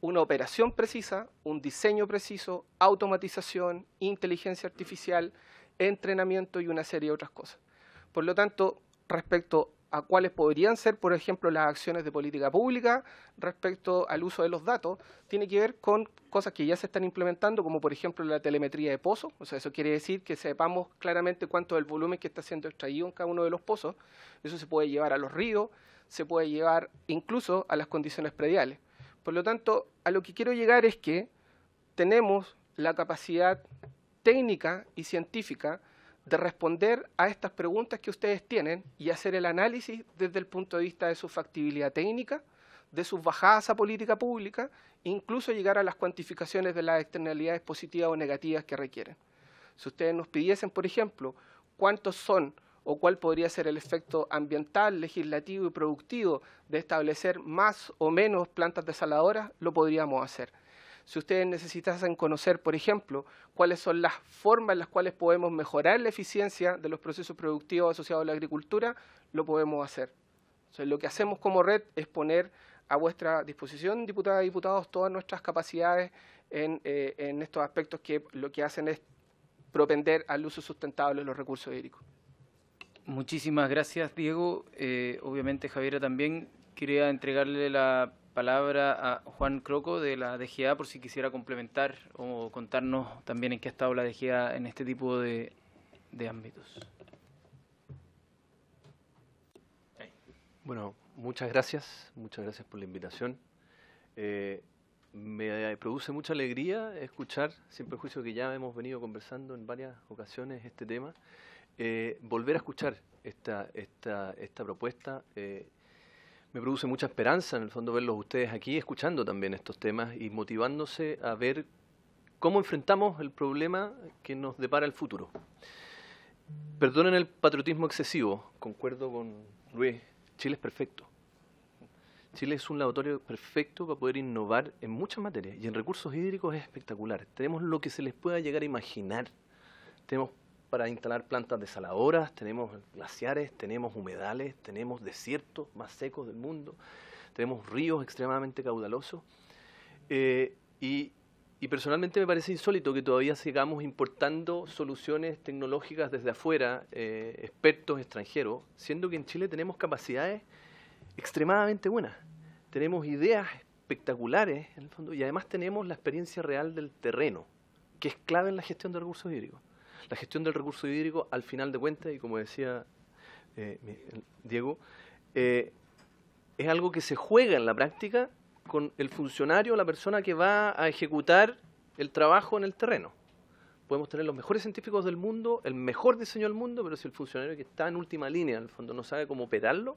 Una operación precisa, un diseño preciso, automatización, inteligencia artificial, entrenamiento y una serie de otras cosas. Por lo tanto, respecto a cuáles podrían ser, por ejemplo, las acciones de política pública respecto al uso de los datos, tiene que ver con cosas que ya se están implementando, como por ejemplo la telemetría de pozos. O sea, eso quiere decir que sepamos claramente cuánto es el volumen que está siendo extraído en cada uno de los pozos. Eso se puede llevar a los ríos, se puede llevar incluso a las condiciones prediales. Por lo tanto, a lo que quiero llegar es que tenemos la capacidad técnica y científica de responder a estas preguntas que ustedes tienen y hacer el análisis desde el punto de vista de su factibilidad técnica, de sus bajadas a política pública, incluso llegar a las cuantificaciones de las externalidades positivas o negativas que requieren. Si ustedes nos pidiesen, por ejemplo, cuántos son o cuál podría ser el efecto ambiental, legislativo y productivo de establecer más o menos plantas desaladoras, lo podríamos hacer. Si ustedes necesitasen conocer, por ejemplo, cuáles son las formas en las cuales podemos mejorar la eficiencia de los procesos productivos asociados a la agricultura, lo podemos hacer. lo que hacemos como red es poner a vuestra disposición, diputadas y diputados, todas nuestras capacidades eh, en, estos aspectos que lo que hacen es propender al uso sustentable de los recursos hídricos. Muchísimas gracias, Diego. Eh, obviamente, Javiera también quería entregarle la palabra a Juan Croco de la DGA por si quisiera complementar o contarnos también en qué ha estado la DGA en este tipo de, ámbitos. Bueno, muchas gracias, muchas gracias por la invitación. Eh, me produce mucha alegría escuchar, sin perjuicio que ya hemos venido conversando en varias ocasiones este tema, eh, volver a escuchar esta, esta, esta propuesta. Eh, me produce mucha esperanza en el fondo verlos ustedes aquí escuchando también estos temas y motivándose a ver cómo enfrentamos el problema que nos depara el futuro. Perdonen el patriotismo excesivo, concuerdo con Luis, Chile es perfecto. Chile es un laboratorio perfecto para poder innovar en muchas materias y en recursos hídricos es espectacular. Tenemos lo que se les pueda llegar a imaginar. Tenemos para instalar plantas desaladoras, tenemos glaciares, tenemos humedales, tenemos desiertos más secos del mundo, tenemos ríos extremadamente caudalosos. Eh, y, personalmente me parece insólito que todavía sigamos importando soluciones tecnológicas desde afuera, eh, expertos extranjeros, siendo que en Chile tenemos capacidades extremadamente buenas, tenemos ideas espectaculares en el fondo y además tenemos la experiencia real del terreno, que es clave en la gestión de recursos hídricos. La gestión del recurso hídrico, al final de cuentas, y como decía eh, Diego, eh, es algo que se juega en la práctica con el funcionario, la persona que va a ejecutar el trabajo en el terreno. Podemos tener los mejores científicos del mundo, el mejor diseño del mundo, pero si el funcionario que está en última línea, en el fondo, no sabe cómo operarlo,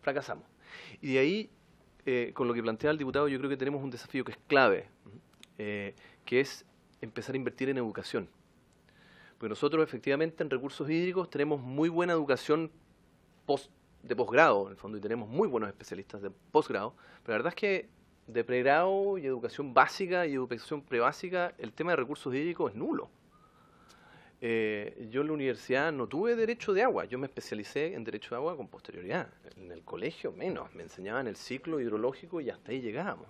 fracasamos. Y de ahí, eh, con lo que plantea el diputado, yo creo que tenemos un desafío que es clave, que es empezar a invertir en educación. Porque nosotros efectivamente en recursos hídricos tenemos muy buena educación de posgrado, en el fondo, y tenemos muy buenos especialistas de posgrado, pero la verdad es que de pregrado y educación básica y educación prebásica, el tema de recursos hídricos es nulo. Eh, yo en la universidad no tuve derecho de agua, yo me especialicé en derecho de agua con posterioridad, en el colegio menos, me enseñaban el ciclo hidrológico y hasta ahí llegábamos.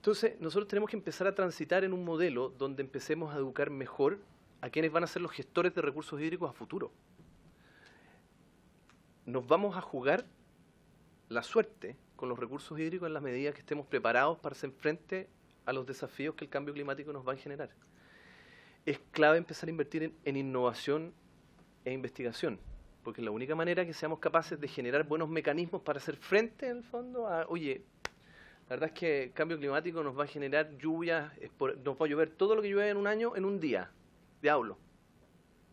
Entonces, nosotros tenemos que empezar a transitar en un modelo donde empecemos a educar mejor a quienes van a ser los gestores de recursos hídricos a futuro. Nos vamos a jugar la suerte con los recursos hídricos en las medidas que estemos preparados para hacer frente a los desafíos que el cambio climático nos va a generar. Es clave empezar a invertir en, innovación e investigación, porque es la única manera que seamos capaces de generar buenos mecanismos para hacer frente, en el fondo, a, oye, la verdad es que el cambio climático nos va a generar lluvias, nos va a llover todo lo que llueve en un año en un día. Diablo.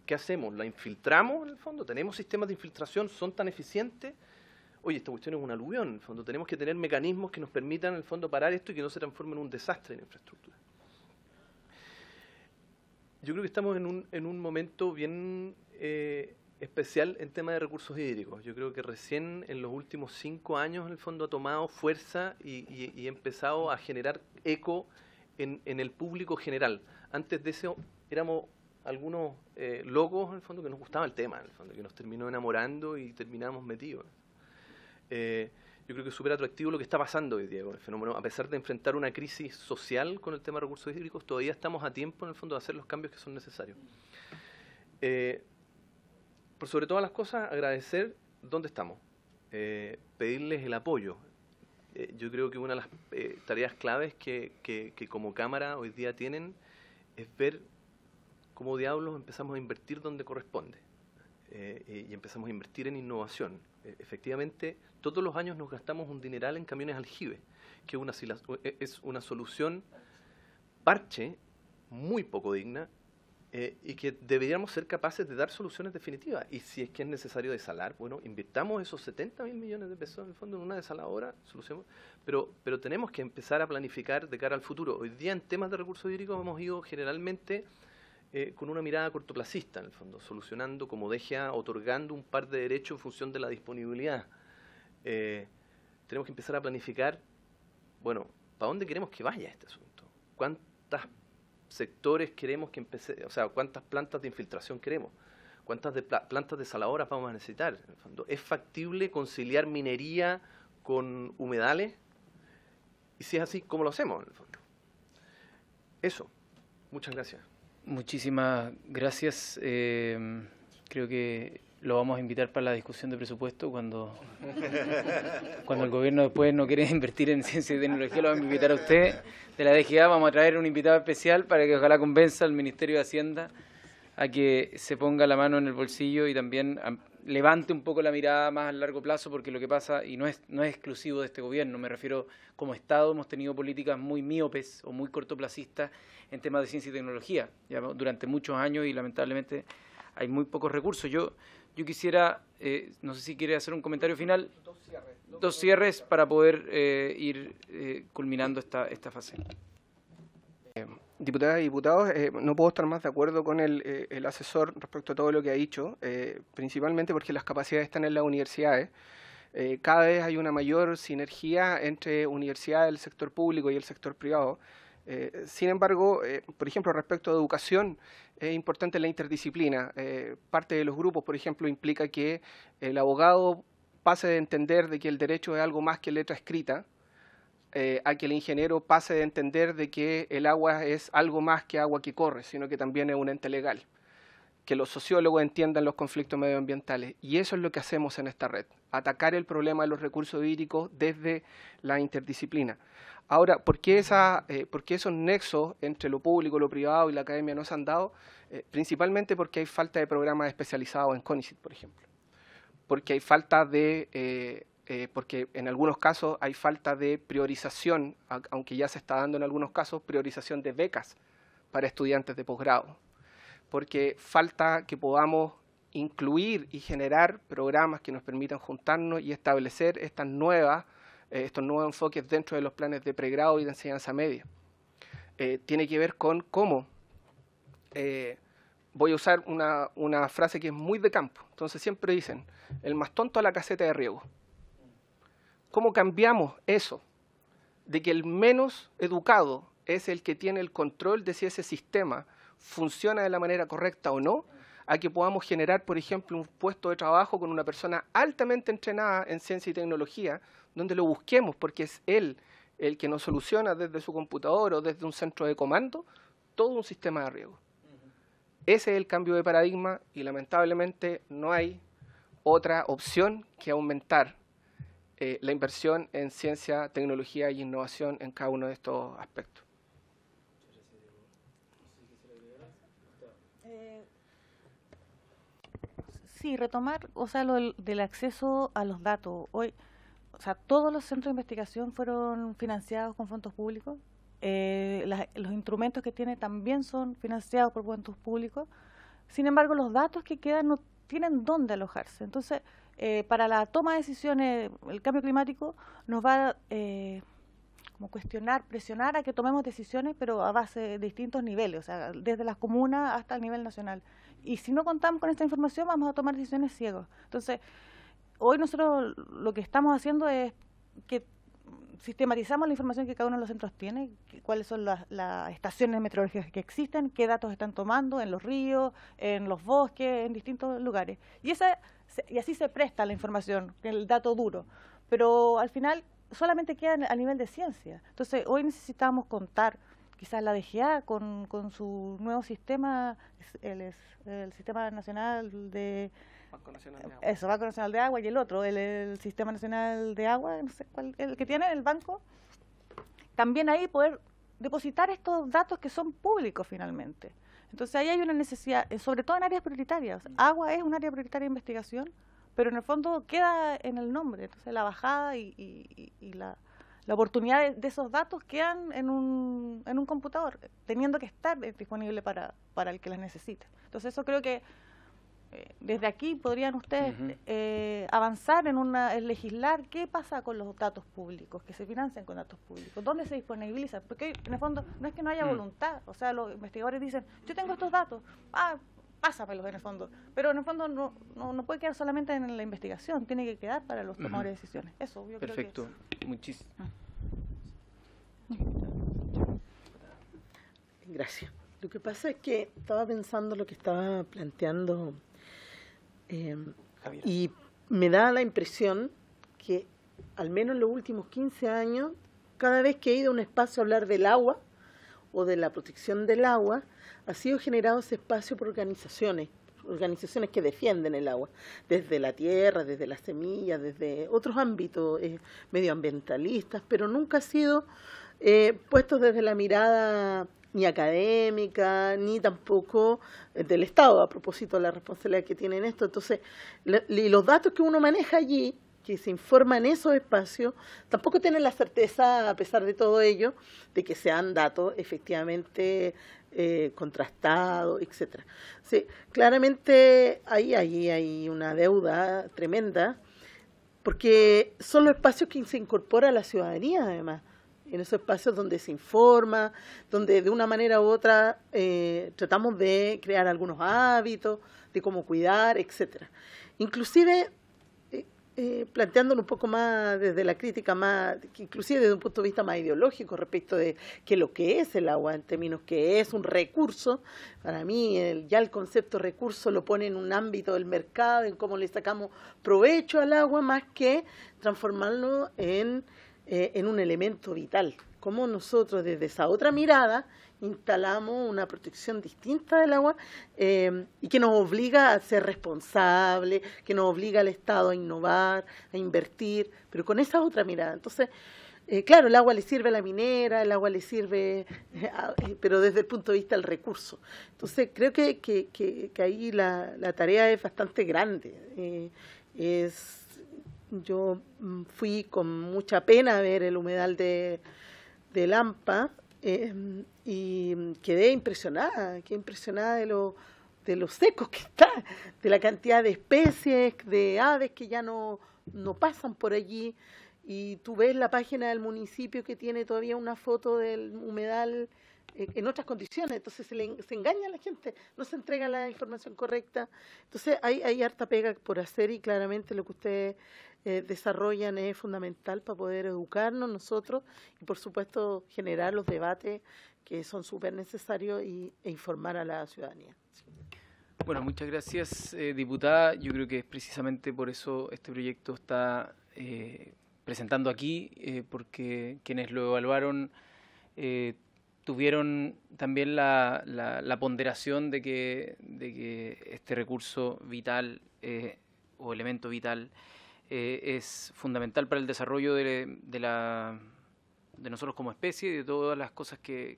¿Qué hacemos? ¿La infiltramos en el fondo? ¿Tenemos sistemas de infiltración? ¿Son tan eficientes? Oye, esta cuestión es un aluvión. En el fondo tenemos que tener mecanismos que nos permitan en el fondo parar esto y que no se transforme en un desastre en infraestructura. Yo creo que estamos en un, en un momento bien eh, especial en tema de recursos hídricos. Yo creo que recién en los últimos cinco años en el fondo ha tomado fuerza y, empezado a generar eco en, el público general. Antes de eso éramos algunos eh, locos en el fondo que nos gustaba el tema, el fondo, que nos terminó enamorando y terminamos metidos. Eh, yo creo que es súper atractivo lo que está pasando hoy Diego. el fenómeno. A pesar de enfrentar una crisis social con el tema de recursos hídricos, todavía estamos a tiempo en el fondo de hacer los cambios que son necesarios. Eh, por sobre todas las cosas, agradecer dónde estamos, eh, pedirles el apoyo. Eh, yo creo que una de las eh, tareas claves que, como Cámara hoy día tienen es ver cómo diablos empezamos a invertir donde corresponde y empezamos a invertir en innovación. E, efectivamente, todos los años nos gastamos un dineral en camiones aljibe, que una, e, es una solución parche muy poco digna eh, y que deberíamos ser capaces de dar soluciones definitivas. Y si es que es necesario desalar, bueno, invirtamos esos 70 mil millones de pesos en el fondo en una desaladora, solucionamos pero, pero tenemos que empezar a planificar de cara al futuro. Hoy día en temas de recursos hídricos hemos ido generalmente eh, con una mirada cortoplacista, en el fondo, solucionando como deja, otorgando un par de derechos en función de la disponibilidad. Eh, tenemos que empezar a planificar, bueno, ¿para dónde queremos que vaya este asunto? ¿Cuánto sectores queremos que empece, o sea, cuántas plantas de infiltración queremos, cuántas de pla plantas desaladoras vamos a necesitar. fondo, ¿Es factible conciliar minería con humedales? Y si es así, ¿cómo lo hacemos? En el fondo? Eso. Muchas gracias. Muchísimas gracias. Eh, creo que lo vamos a invitar para la discusión de presupuesto cuando, cuando el gobierno después no quiere [laughs] invertir en ciencia y tecnología, lo vamos a invitar a usted de la DGA, vamos a traer un invitado especial para que ojalá convenza al Ministerio de Hacienda a que se ponga la mano en el bolsillo y también levante un poco la mirada más a largo plazo, porque lo que pasa, y no es, no es exclusivo de este gobierno, me refiero, como Estado hemos tenido políticas muy míopes o muy cortoplacistas en temas de ciencia y tecnología durante muchos años y lamentablemente hay muy pocos recursos. Yo yo quisiera, eh, no sé si quiere hacer un comentario final. Dos cierres. para poder eh, ir eh, culminando esta, esta fase. Diputadas y diputados, no puedo estar más de acuerdo con el, asesor respecto a todo lo que ha dicho, principalmente porque las capacidades están en las universidades. cada vez hay una mayor sinergia entre universidades, el sector público y el sector privado. Eh, sin embargo, eh, por ejemplo, respecto a educación, es importante la interdisciplina. Eh, parte de los grupos, por ejemplo, implica que el abogado pase de entender de que el derecho es algo más que letra escrita, a que el ingeniero pase de entender de que el agua es algo más que agua que corre, sino que también es un ente legal que los sociólogos entiendan los conflictos medioambientales. Y eso es lo que hacemos en esta red, atacar el problema de los recursos hídricos desde la interdisciplina. Ahora, ¿por qué, esa, eh, esos nexos entre lo público, lo privado y la academia no se han dado? Eh, principalmente porque hay falta de programas especializados en CONICIT, por ejemplo. Porque hay falta de... Eh, porque en algunos casos hay falta de priorización, aunque ya se está dando en algunos casos, priorización de becas para estudiantes de posgrado porque falta que podamos incluir y generar programas que nos permitan juntarnos y establecer estas nuevas, eh, estos nuevos enfoques dentro de los planes de pregrado y de enseñanza media. Eh, tiene que ver con cómo, eh, voy a usar una, una, frase que es muy de campo, entonces siempre dicen, el más tonto a la caseta de riego. ¿Cómo cambiamos eso? De que el menos educado es el que tiene el control de si ese sistema funciona de la manera correcta o no, a que podamos generar, por ejemplo, un puesto de trabajo con una persona altamente entrenada en ciencia y tecnología, donde lo busquemos, porque es él el que nos soluciona desde su computador o desde un centro de comando todo un sistema de riesgo. Ese es el cambio de paradigma y lamentablemente no hay otra opción que aumentar eh, la inversión en ciencia, tecnología y innovación en cada uno de estos aspectos. Sí, retomar, o sea, lo del, acceso a los datos. Hoy, o sea, todos los centros de investigación fueron financiados con fondos públicos. Eh, los instrumentos que tiene también son financiados por fondos públicos. Sin embargo, los datos que quedan no tienen dónde alojarse. Entonces, eh, para la toma de decisiones, el cambio climático nos va eh, como cuestionar, presionar a que tomemos decisiones, pero a base de distintos niveles, o sea, desde las comunas hasta el nivel nacional. Y si no contamos con esta información, vamos a tomar decisiones ciegos. Entonces, hoy nosotros lo que estamos haciendo es que sistematizamos la información que cada uno de los centros tiene, cuáles son las, las, estaciones meteorológicas que existen, qué datos están tomando en los ríos, en los bosques, en distintos lugares. Y, esa, y así se presta la información, el dato duro. Pero al final solamente queda a nivel de ciencia. Entonces, hoy necesitamos contar, quizás la DGA con, su nuevo sistema, el, Sistema Nacional de... Banco Nacional de Agua. Eso, Banco Nacional de Agua y el otro, el, el Sistema Nacional de Agua, no sé cuál, el que tiene el banco, también ahí poder depositar estos datos que son públicos finalmente. Entonces ahí hay una necesidad, eh, sobre todo en áreas prioritarias. Mm. Agua es un área prioritaria de investigación, pero en el fondo queda en el nombre. Entonces la bajada y, la, la, oportunidad de, esos datos quedan en un, en un computador, teniendo que estar disponible para, el que las necesite. Entonces eso creo que eh, desde aquí podrían ustedes eh, avanzar en, una, legislar qué pasa con los datos públicos, que se financien con datos públicos, dónde se disponibilizan, porque en el fondo no es que no haya mm. voluntad, o sea, los investigadores dicen, yo tengo estos datos, ah, pues, los en el fondo. Pero en el fondo no, puede quedar solamente en la investigación, tiene que quedar para los tomadores de decisiones. Eso, obvio creo que... Perfecto, ah. Gracias. Lo que pasa es que estaba pensando lo que estaba planteando eh, y me da la impresión que al menos en los últimos 15 años, cada vez que he ido a un espacio a hablar del agua, o de la protección del agua, ha sido generado ese espacio por organizaciones, organizaciones que defienden el agua, desde la tierra, desde las semillas, desde otros ámbitos eh, medioambientalistas, pero nunca ha sido eh, puesto desde la mirada ni académica, ni tampoco eh, del Estado, a propósito de la responsabilidad que tienen esto. Entonces, los datos que uno maneja allí que se informa en esos espacios tampoco tienen la certeza, a pesar de todo ello, de que sean datos efectivamente eh, contrastados, etcétera. Sí, claramente ahí, hay una deuda tremenda, porque son los espacios que se incorpora a la ciudadanía, además en esos espacios donde se informa, donde de una manera u otra eh, tratamos de crear algunos hábitos, de cómo cuidar, etcétera. Inclusive eh, planteándolo un poco más desde la crítica más, inclusive desde un punto de vista más ideológico respecto de que lo que es el agua en términos que es un recurso, para mí ya el concepto recurso lo pone en un ámbito del mercado, en cómo le sacamos provecho al agua más que transformarlo en, eh, en un elemento vital. como nosotros desde esa otra mirada instalamos una protección distinta del agua eh, y que nos obliga a ser responsables, que nos obliga al Estado a innovar, a invertir, pero con esa otra mirada. Entonces, eh, claro, el agua le sirve a la minera, el agua le sirve, eh, pero desde el punto de vista del recurso. Entonces, creo que, ahí la, tarea es bastante grande. es, yo mm, fui con mucha pena a ver el humedal de, de Lampa, Em, y quedé impresionada, quedé impresionada de lo, de los secos que está, de la cantidad de especies, de aves que ya no, no pasan por allí. Y tú ves la página del municipio que tiene todavía una foto del humedal eh, en otras condiciones, entonces se, engaña a la gente, no se entrega la información correcta. Entonces hay, hay harta pega por hacer y claramente lo que ustedes eh, desarrollan es fundamental para poder educarnos nosotros y, por supuesto, generar los debates que son súper necesarios e informar a la ciudadanía. Bueno, muchas gracias, eh, diputada. Yo creo que es precisamente por eso este proyecto está eh, presentando aquí, porque quienes lo evaluaron tuvieron también la, ponderación de que, este recurso vital o elemento vital eh, es fundamental para el desarrollo de, la, de nosotros como especie, y de todas las cosas que,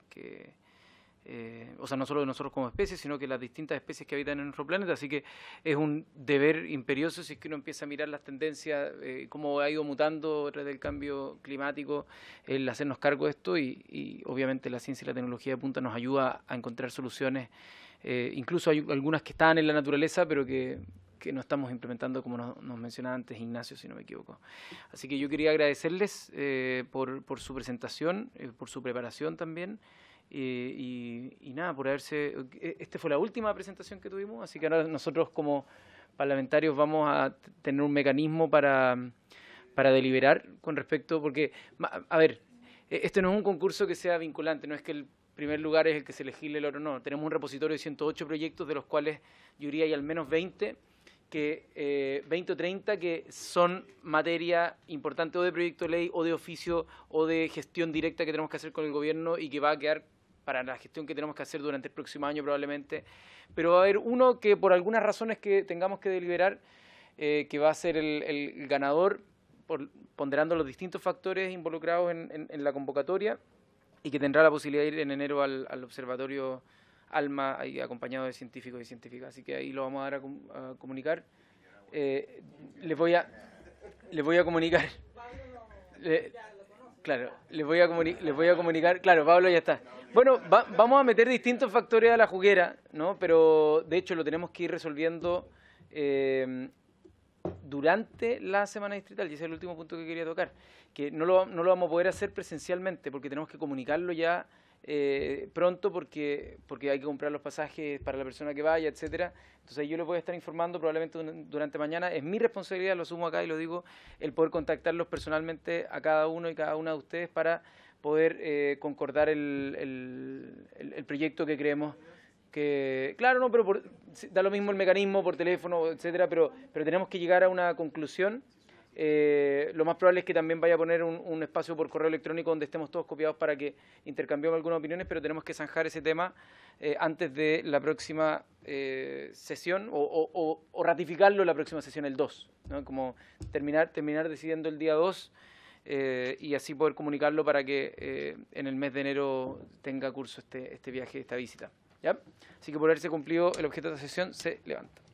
eh, o sea, no solo de nosotros como especie, sino que las distintas especies que habitan en nuestro planeta. Así que es un deber imperioso si es que uno empieza a mirar las tendencias, eh, cómo ha ido mutando desde el cambio climático, el hacernos cargo de esto y, obviamente la ciencia y la tecnología de punta nos ayuda a encontrar soluciones, eh, incluso hay algunas que están en la naturaleza, pero que que no estamos implementando, como nos, mencionaba antes Ignacio, si no me equivoco. Así que yo quería agradecerles eh, por, su presentación, eh, por su preparación también. Eh, y, nada, por haberse... Esta fue la última presentación que tuvimos, así que ahora nosotros como parlamentarios vamos a tener un mecanismo para, para deliberar con respecto, porque, a ver, e, este no es un concurso que sea vinculante, no es que el primer lugar es el que se elegirle el oro, no. Tenemos un repositorio de 108 proyectos, de los cuales yo diría hay al menos 20 que eh, 20 o 30 que son materia importante o de proyecto de ley o de oficio o de gestión directa que tenemos que hacer con el gobierno y que va a quedar para la gestión que tenemos que hacer durante el próximo año probablemente. Pero va a haber uno que por algunas razones que tengamos que deliberar, eh, que va a ser el, ganador, ponderando los distintos factores involucrados en, la convocatoria y que tendrá la posibilidad de ir en enero al observatorio ALMA acompañado de científicos y científicas. Así que ahí lo vamos a dar a, comunicar. Eh, les voy a les voy a comunicar. claro, les voy, a les voy a comunicar. Claro, Pablo ya está. Bueno, vamos a meter distintos factores a la juguera, ¿no? Pero de hecho lo tenemos que ir resolviendo em, durante la semana distrital, y ese es el último punto que quería tocar, que no no lo vamos a poder hacer presencialmente porque tenemos que comunicarlo ya eh, pronto porque, porque hay que comprar los pasajes para la persona que vaya, etcétera. Entonces yo les voy a estar informando probablemente durante mañana. Es mi responsabilidad, lo sumo acá y lo digo, el poder contactarlos personalmente a cada uno y cada una de ustedes para poder eh, concordar el, el, proyecto que creemos que claro no pero da lo mismo el mecanismo por teléfono etcétera pero pero tenemos que llegar a una conclusión eh, lo más probable es que también vaya a poner un, espacio por correo electrónico donde estemos todos copiados para que intercambiemos algunas opiniones, pero tenemos que zanjar ese tema eh, antes de la próxima eh, sesión o, o, o, ratificarlo la próxima sesión, el 2, como terminar, terminar decidiendo el día 2 y así poder comunicarlo para que en el mes de enero tenga curso este, este viaje, esta visita. ¿ya? Así que por haberse cumplido el objeto de esta sesión, se levanta.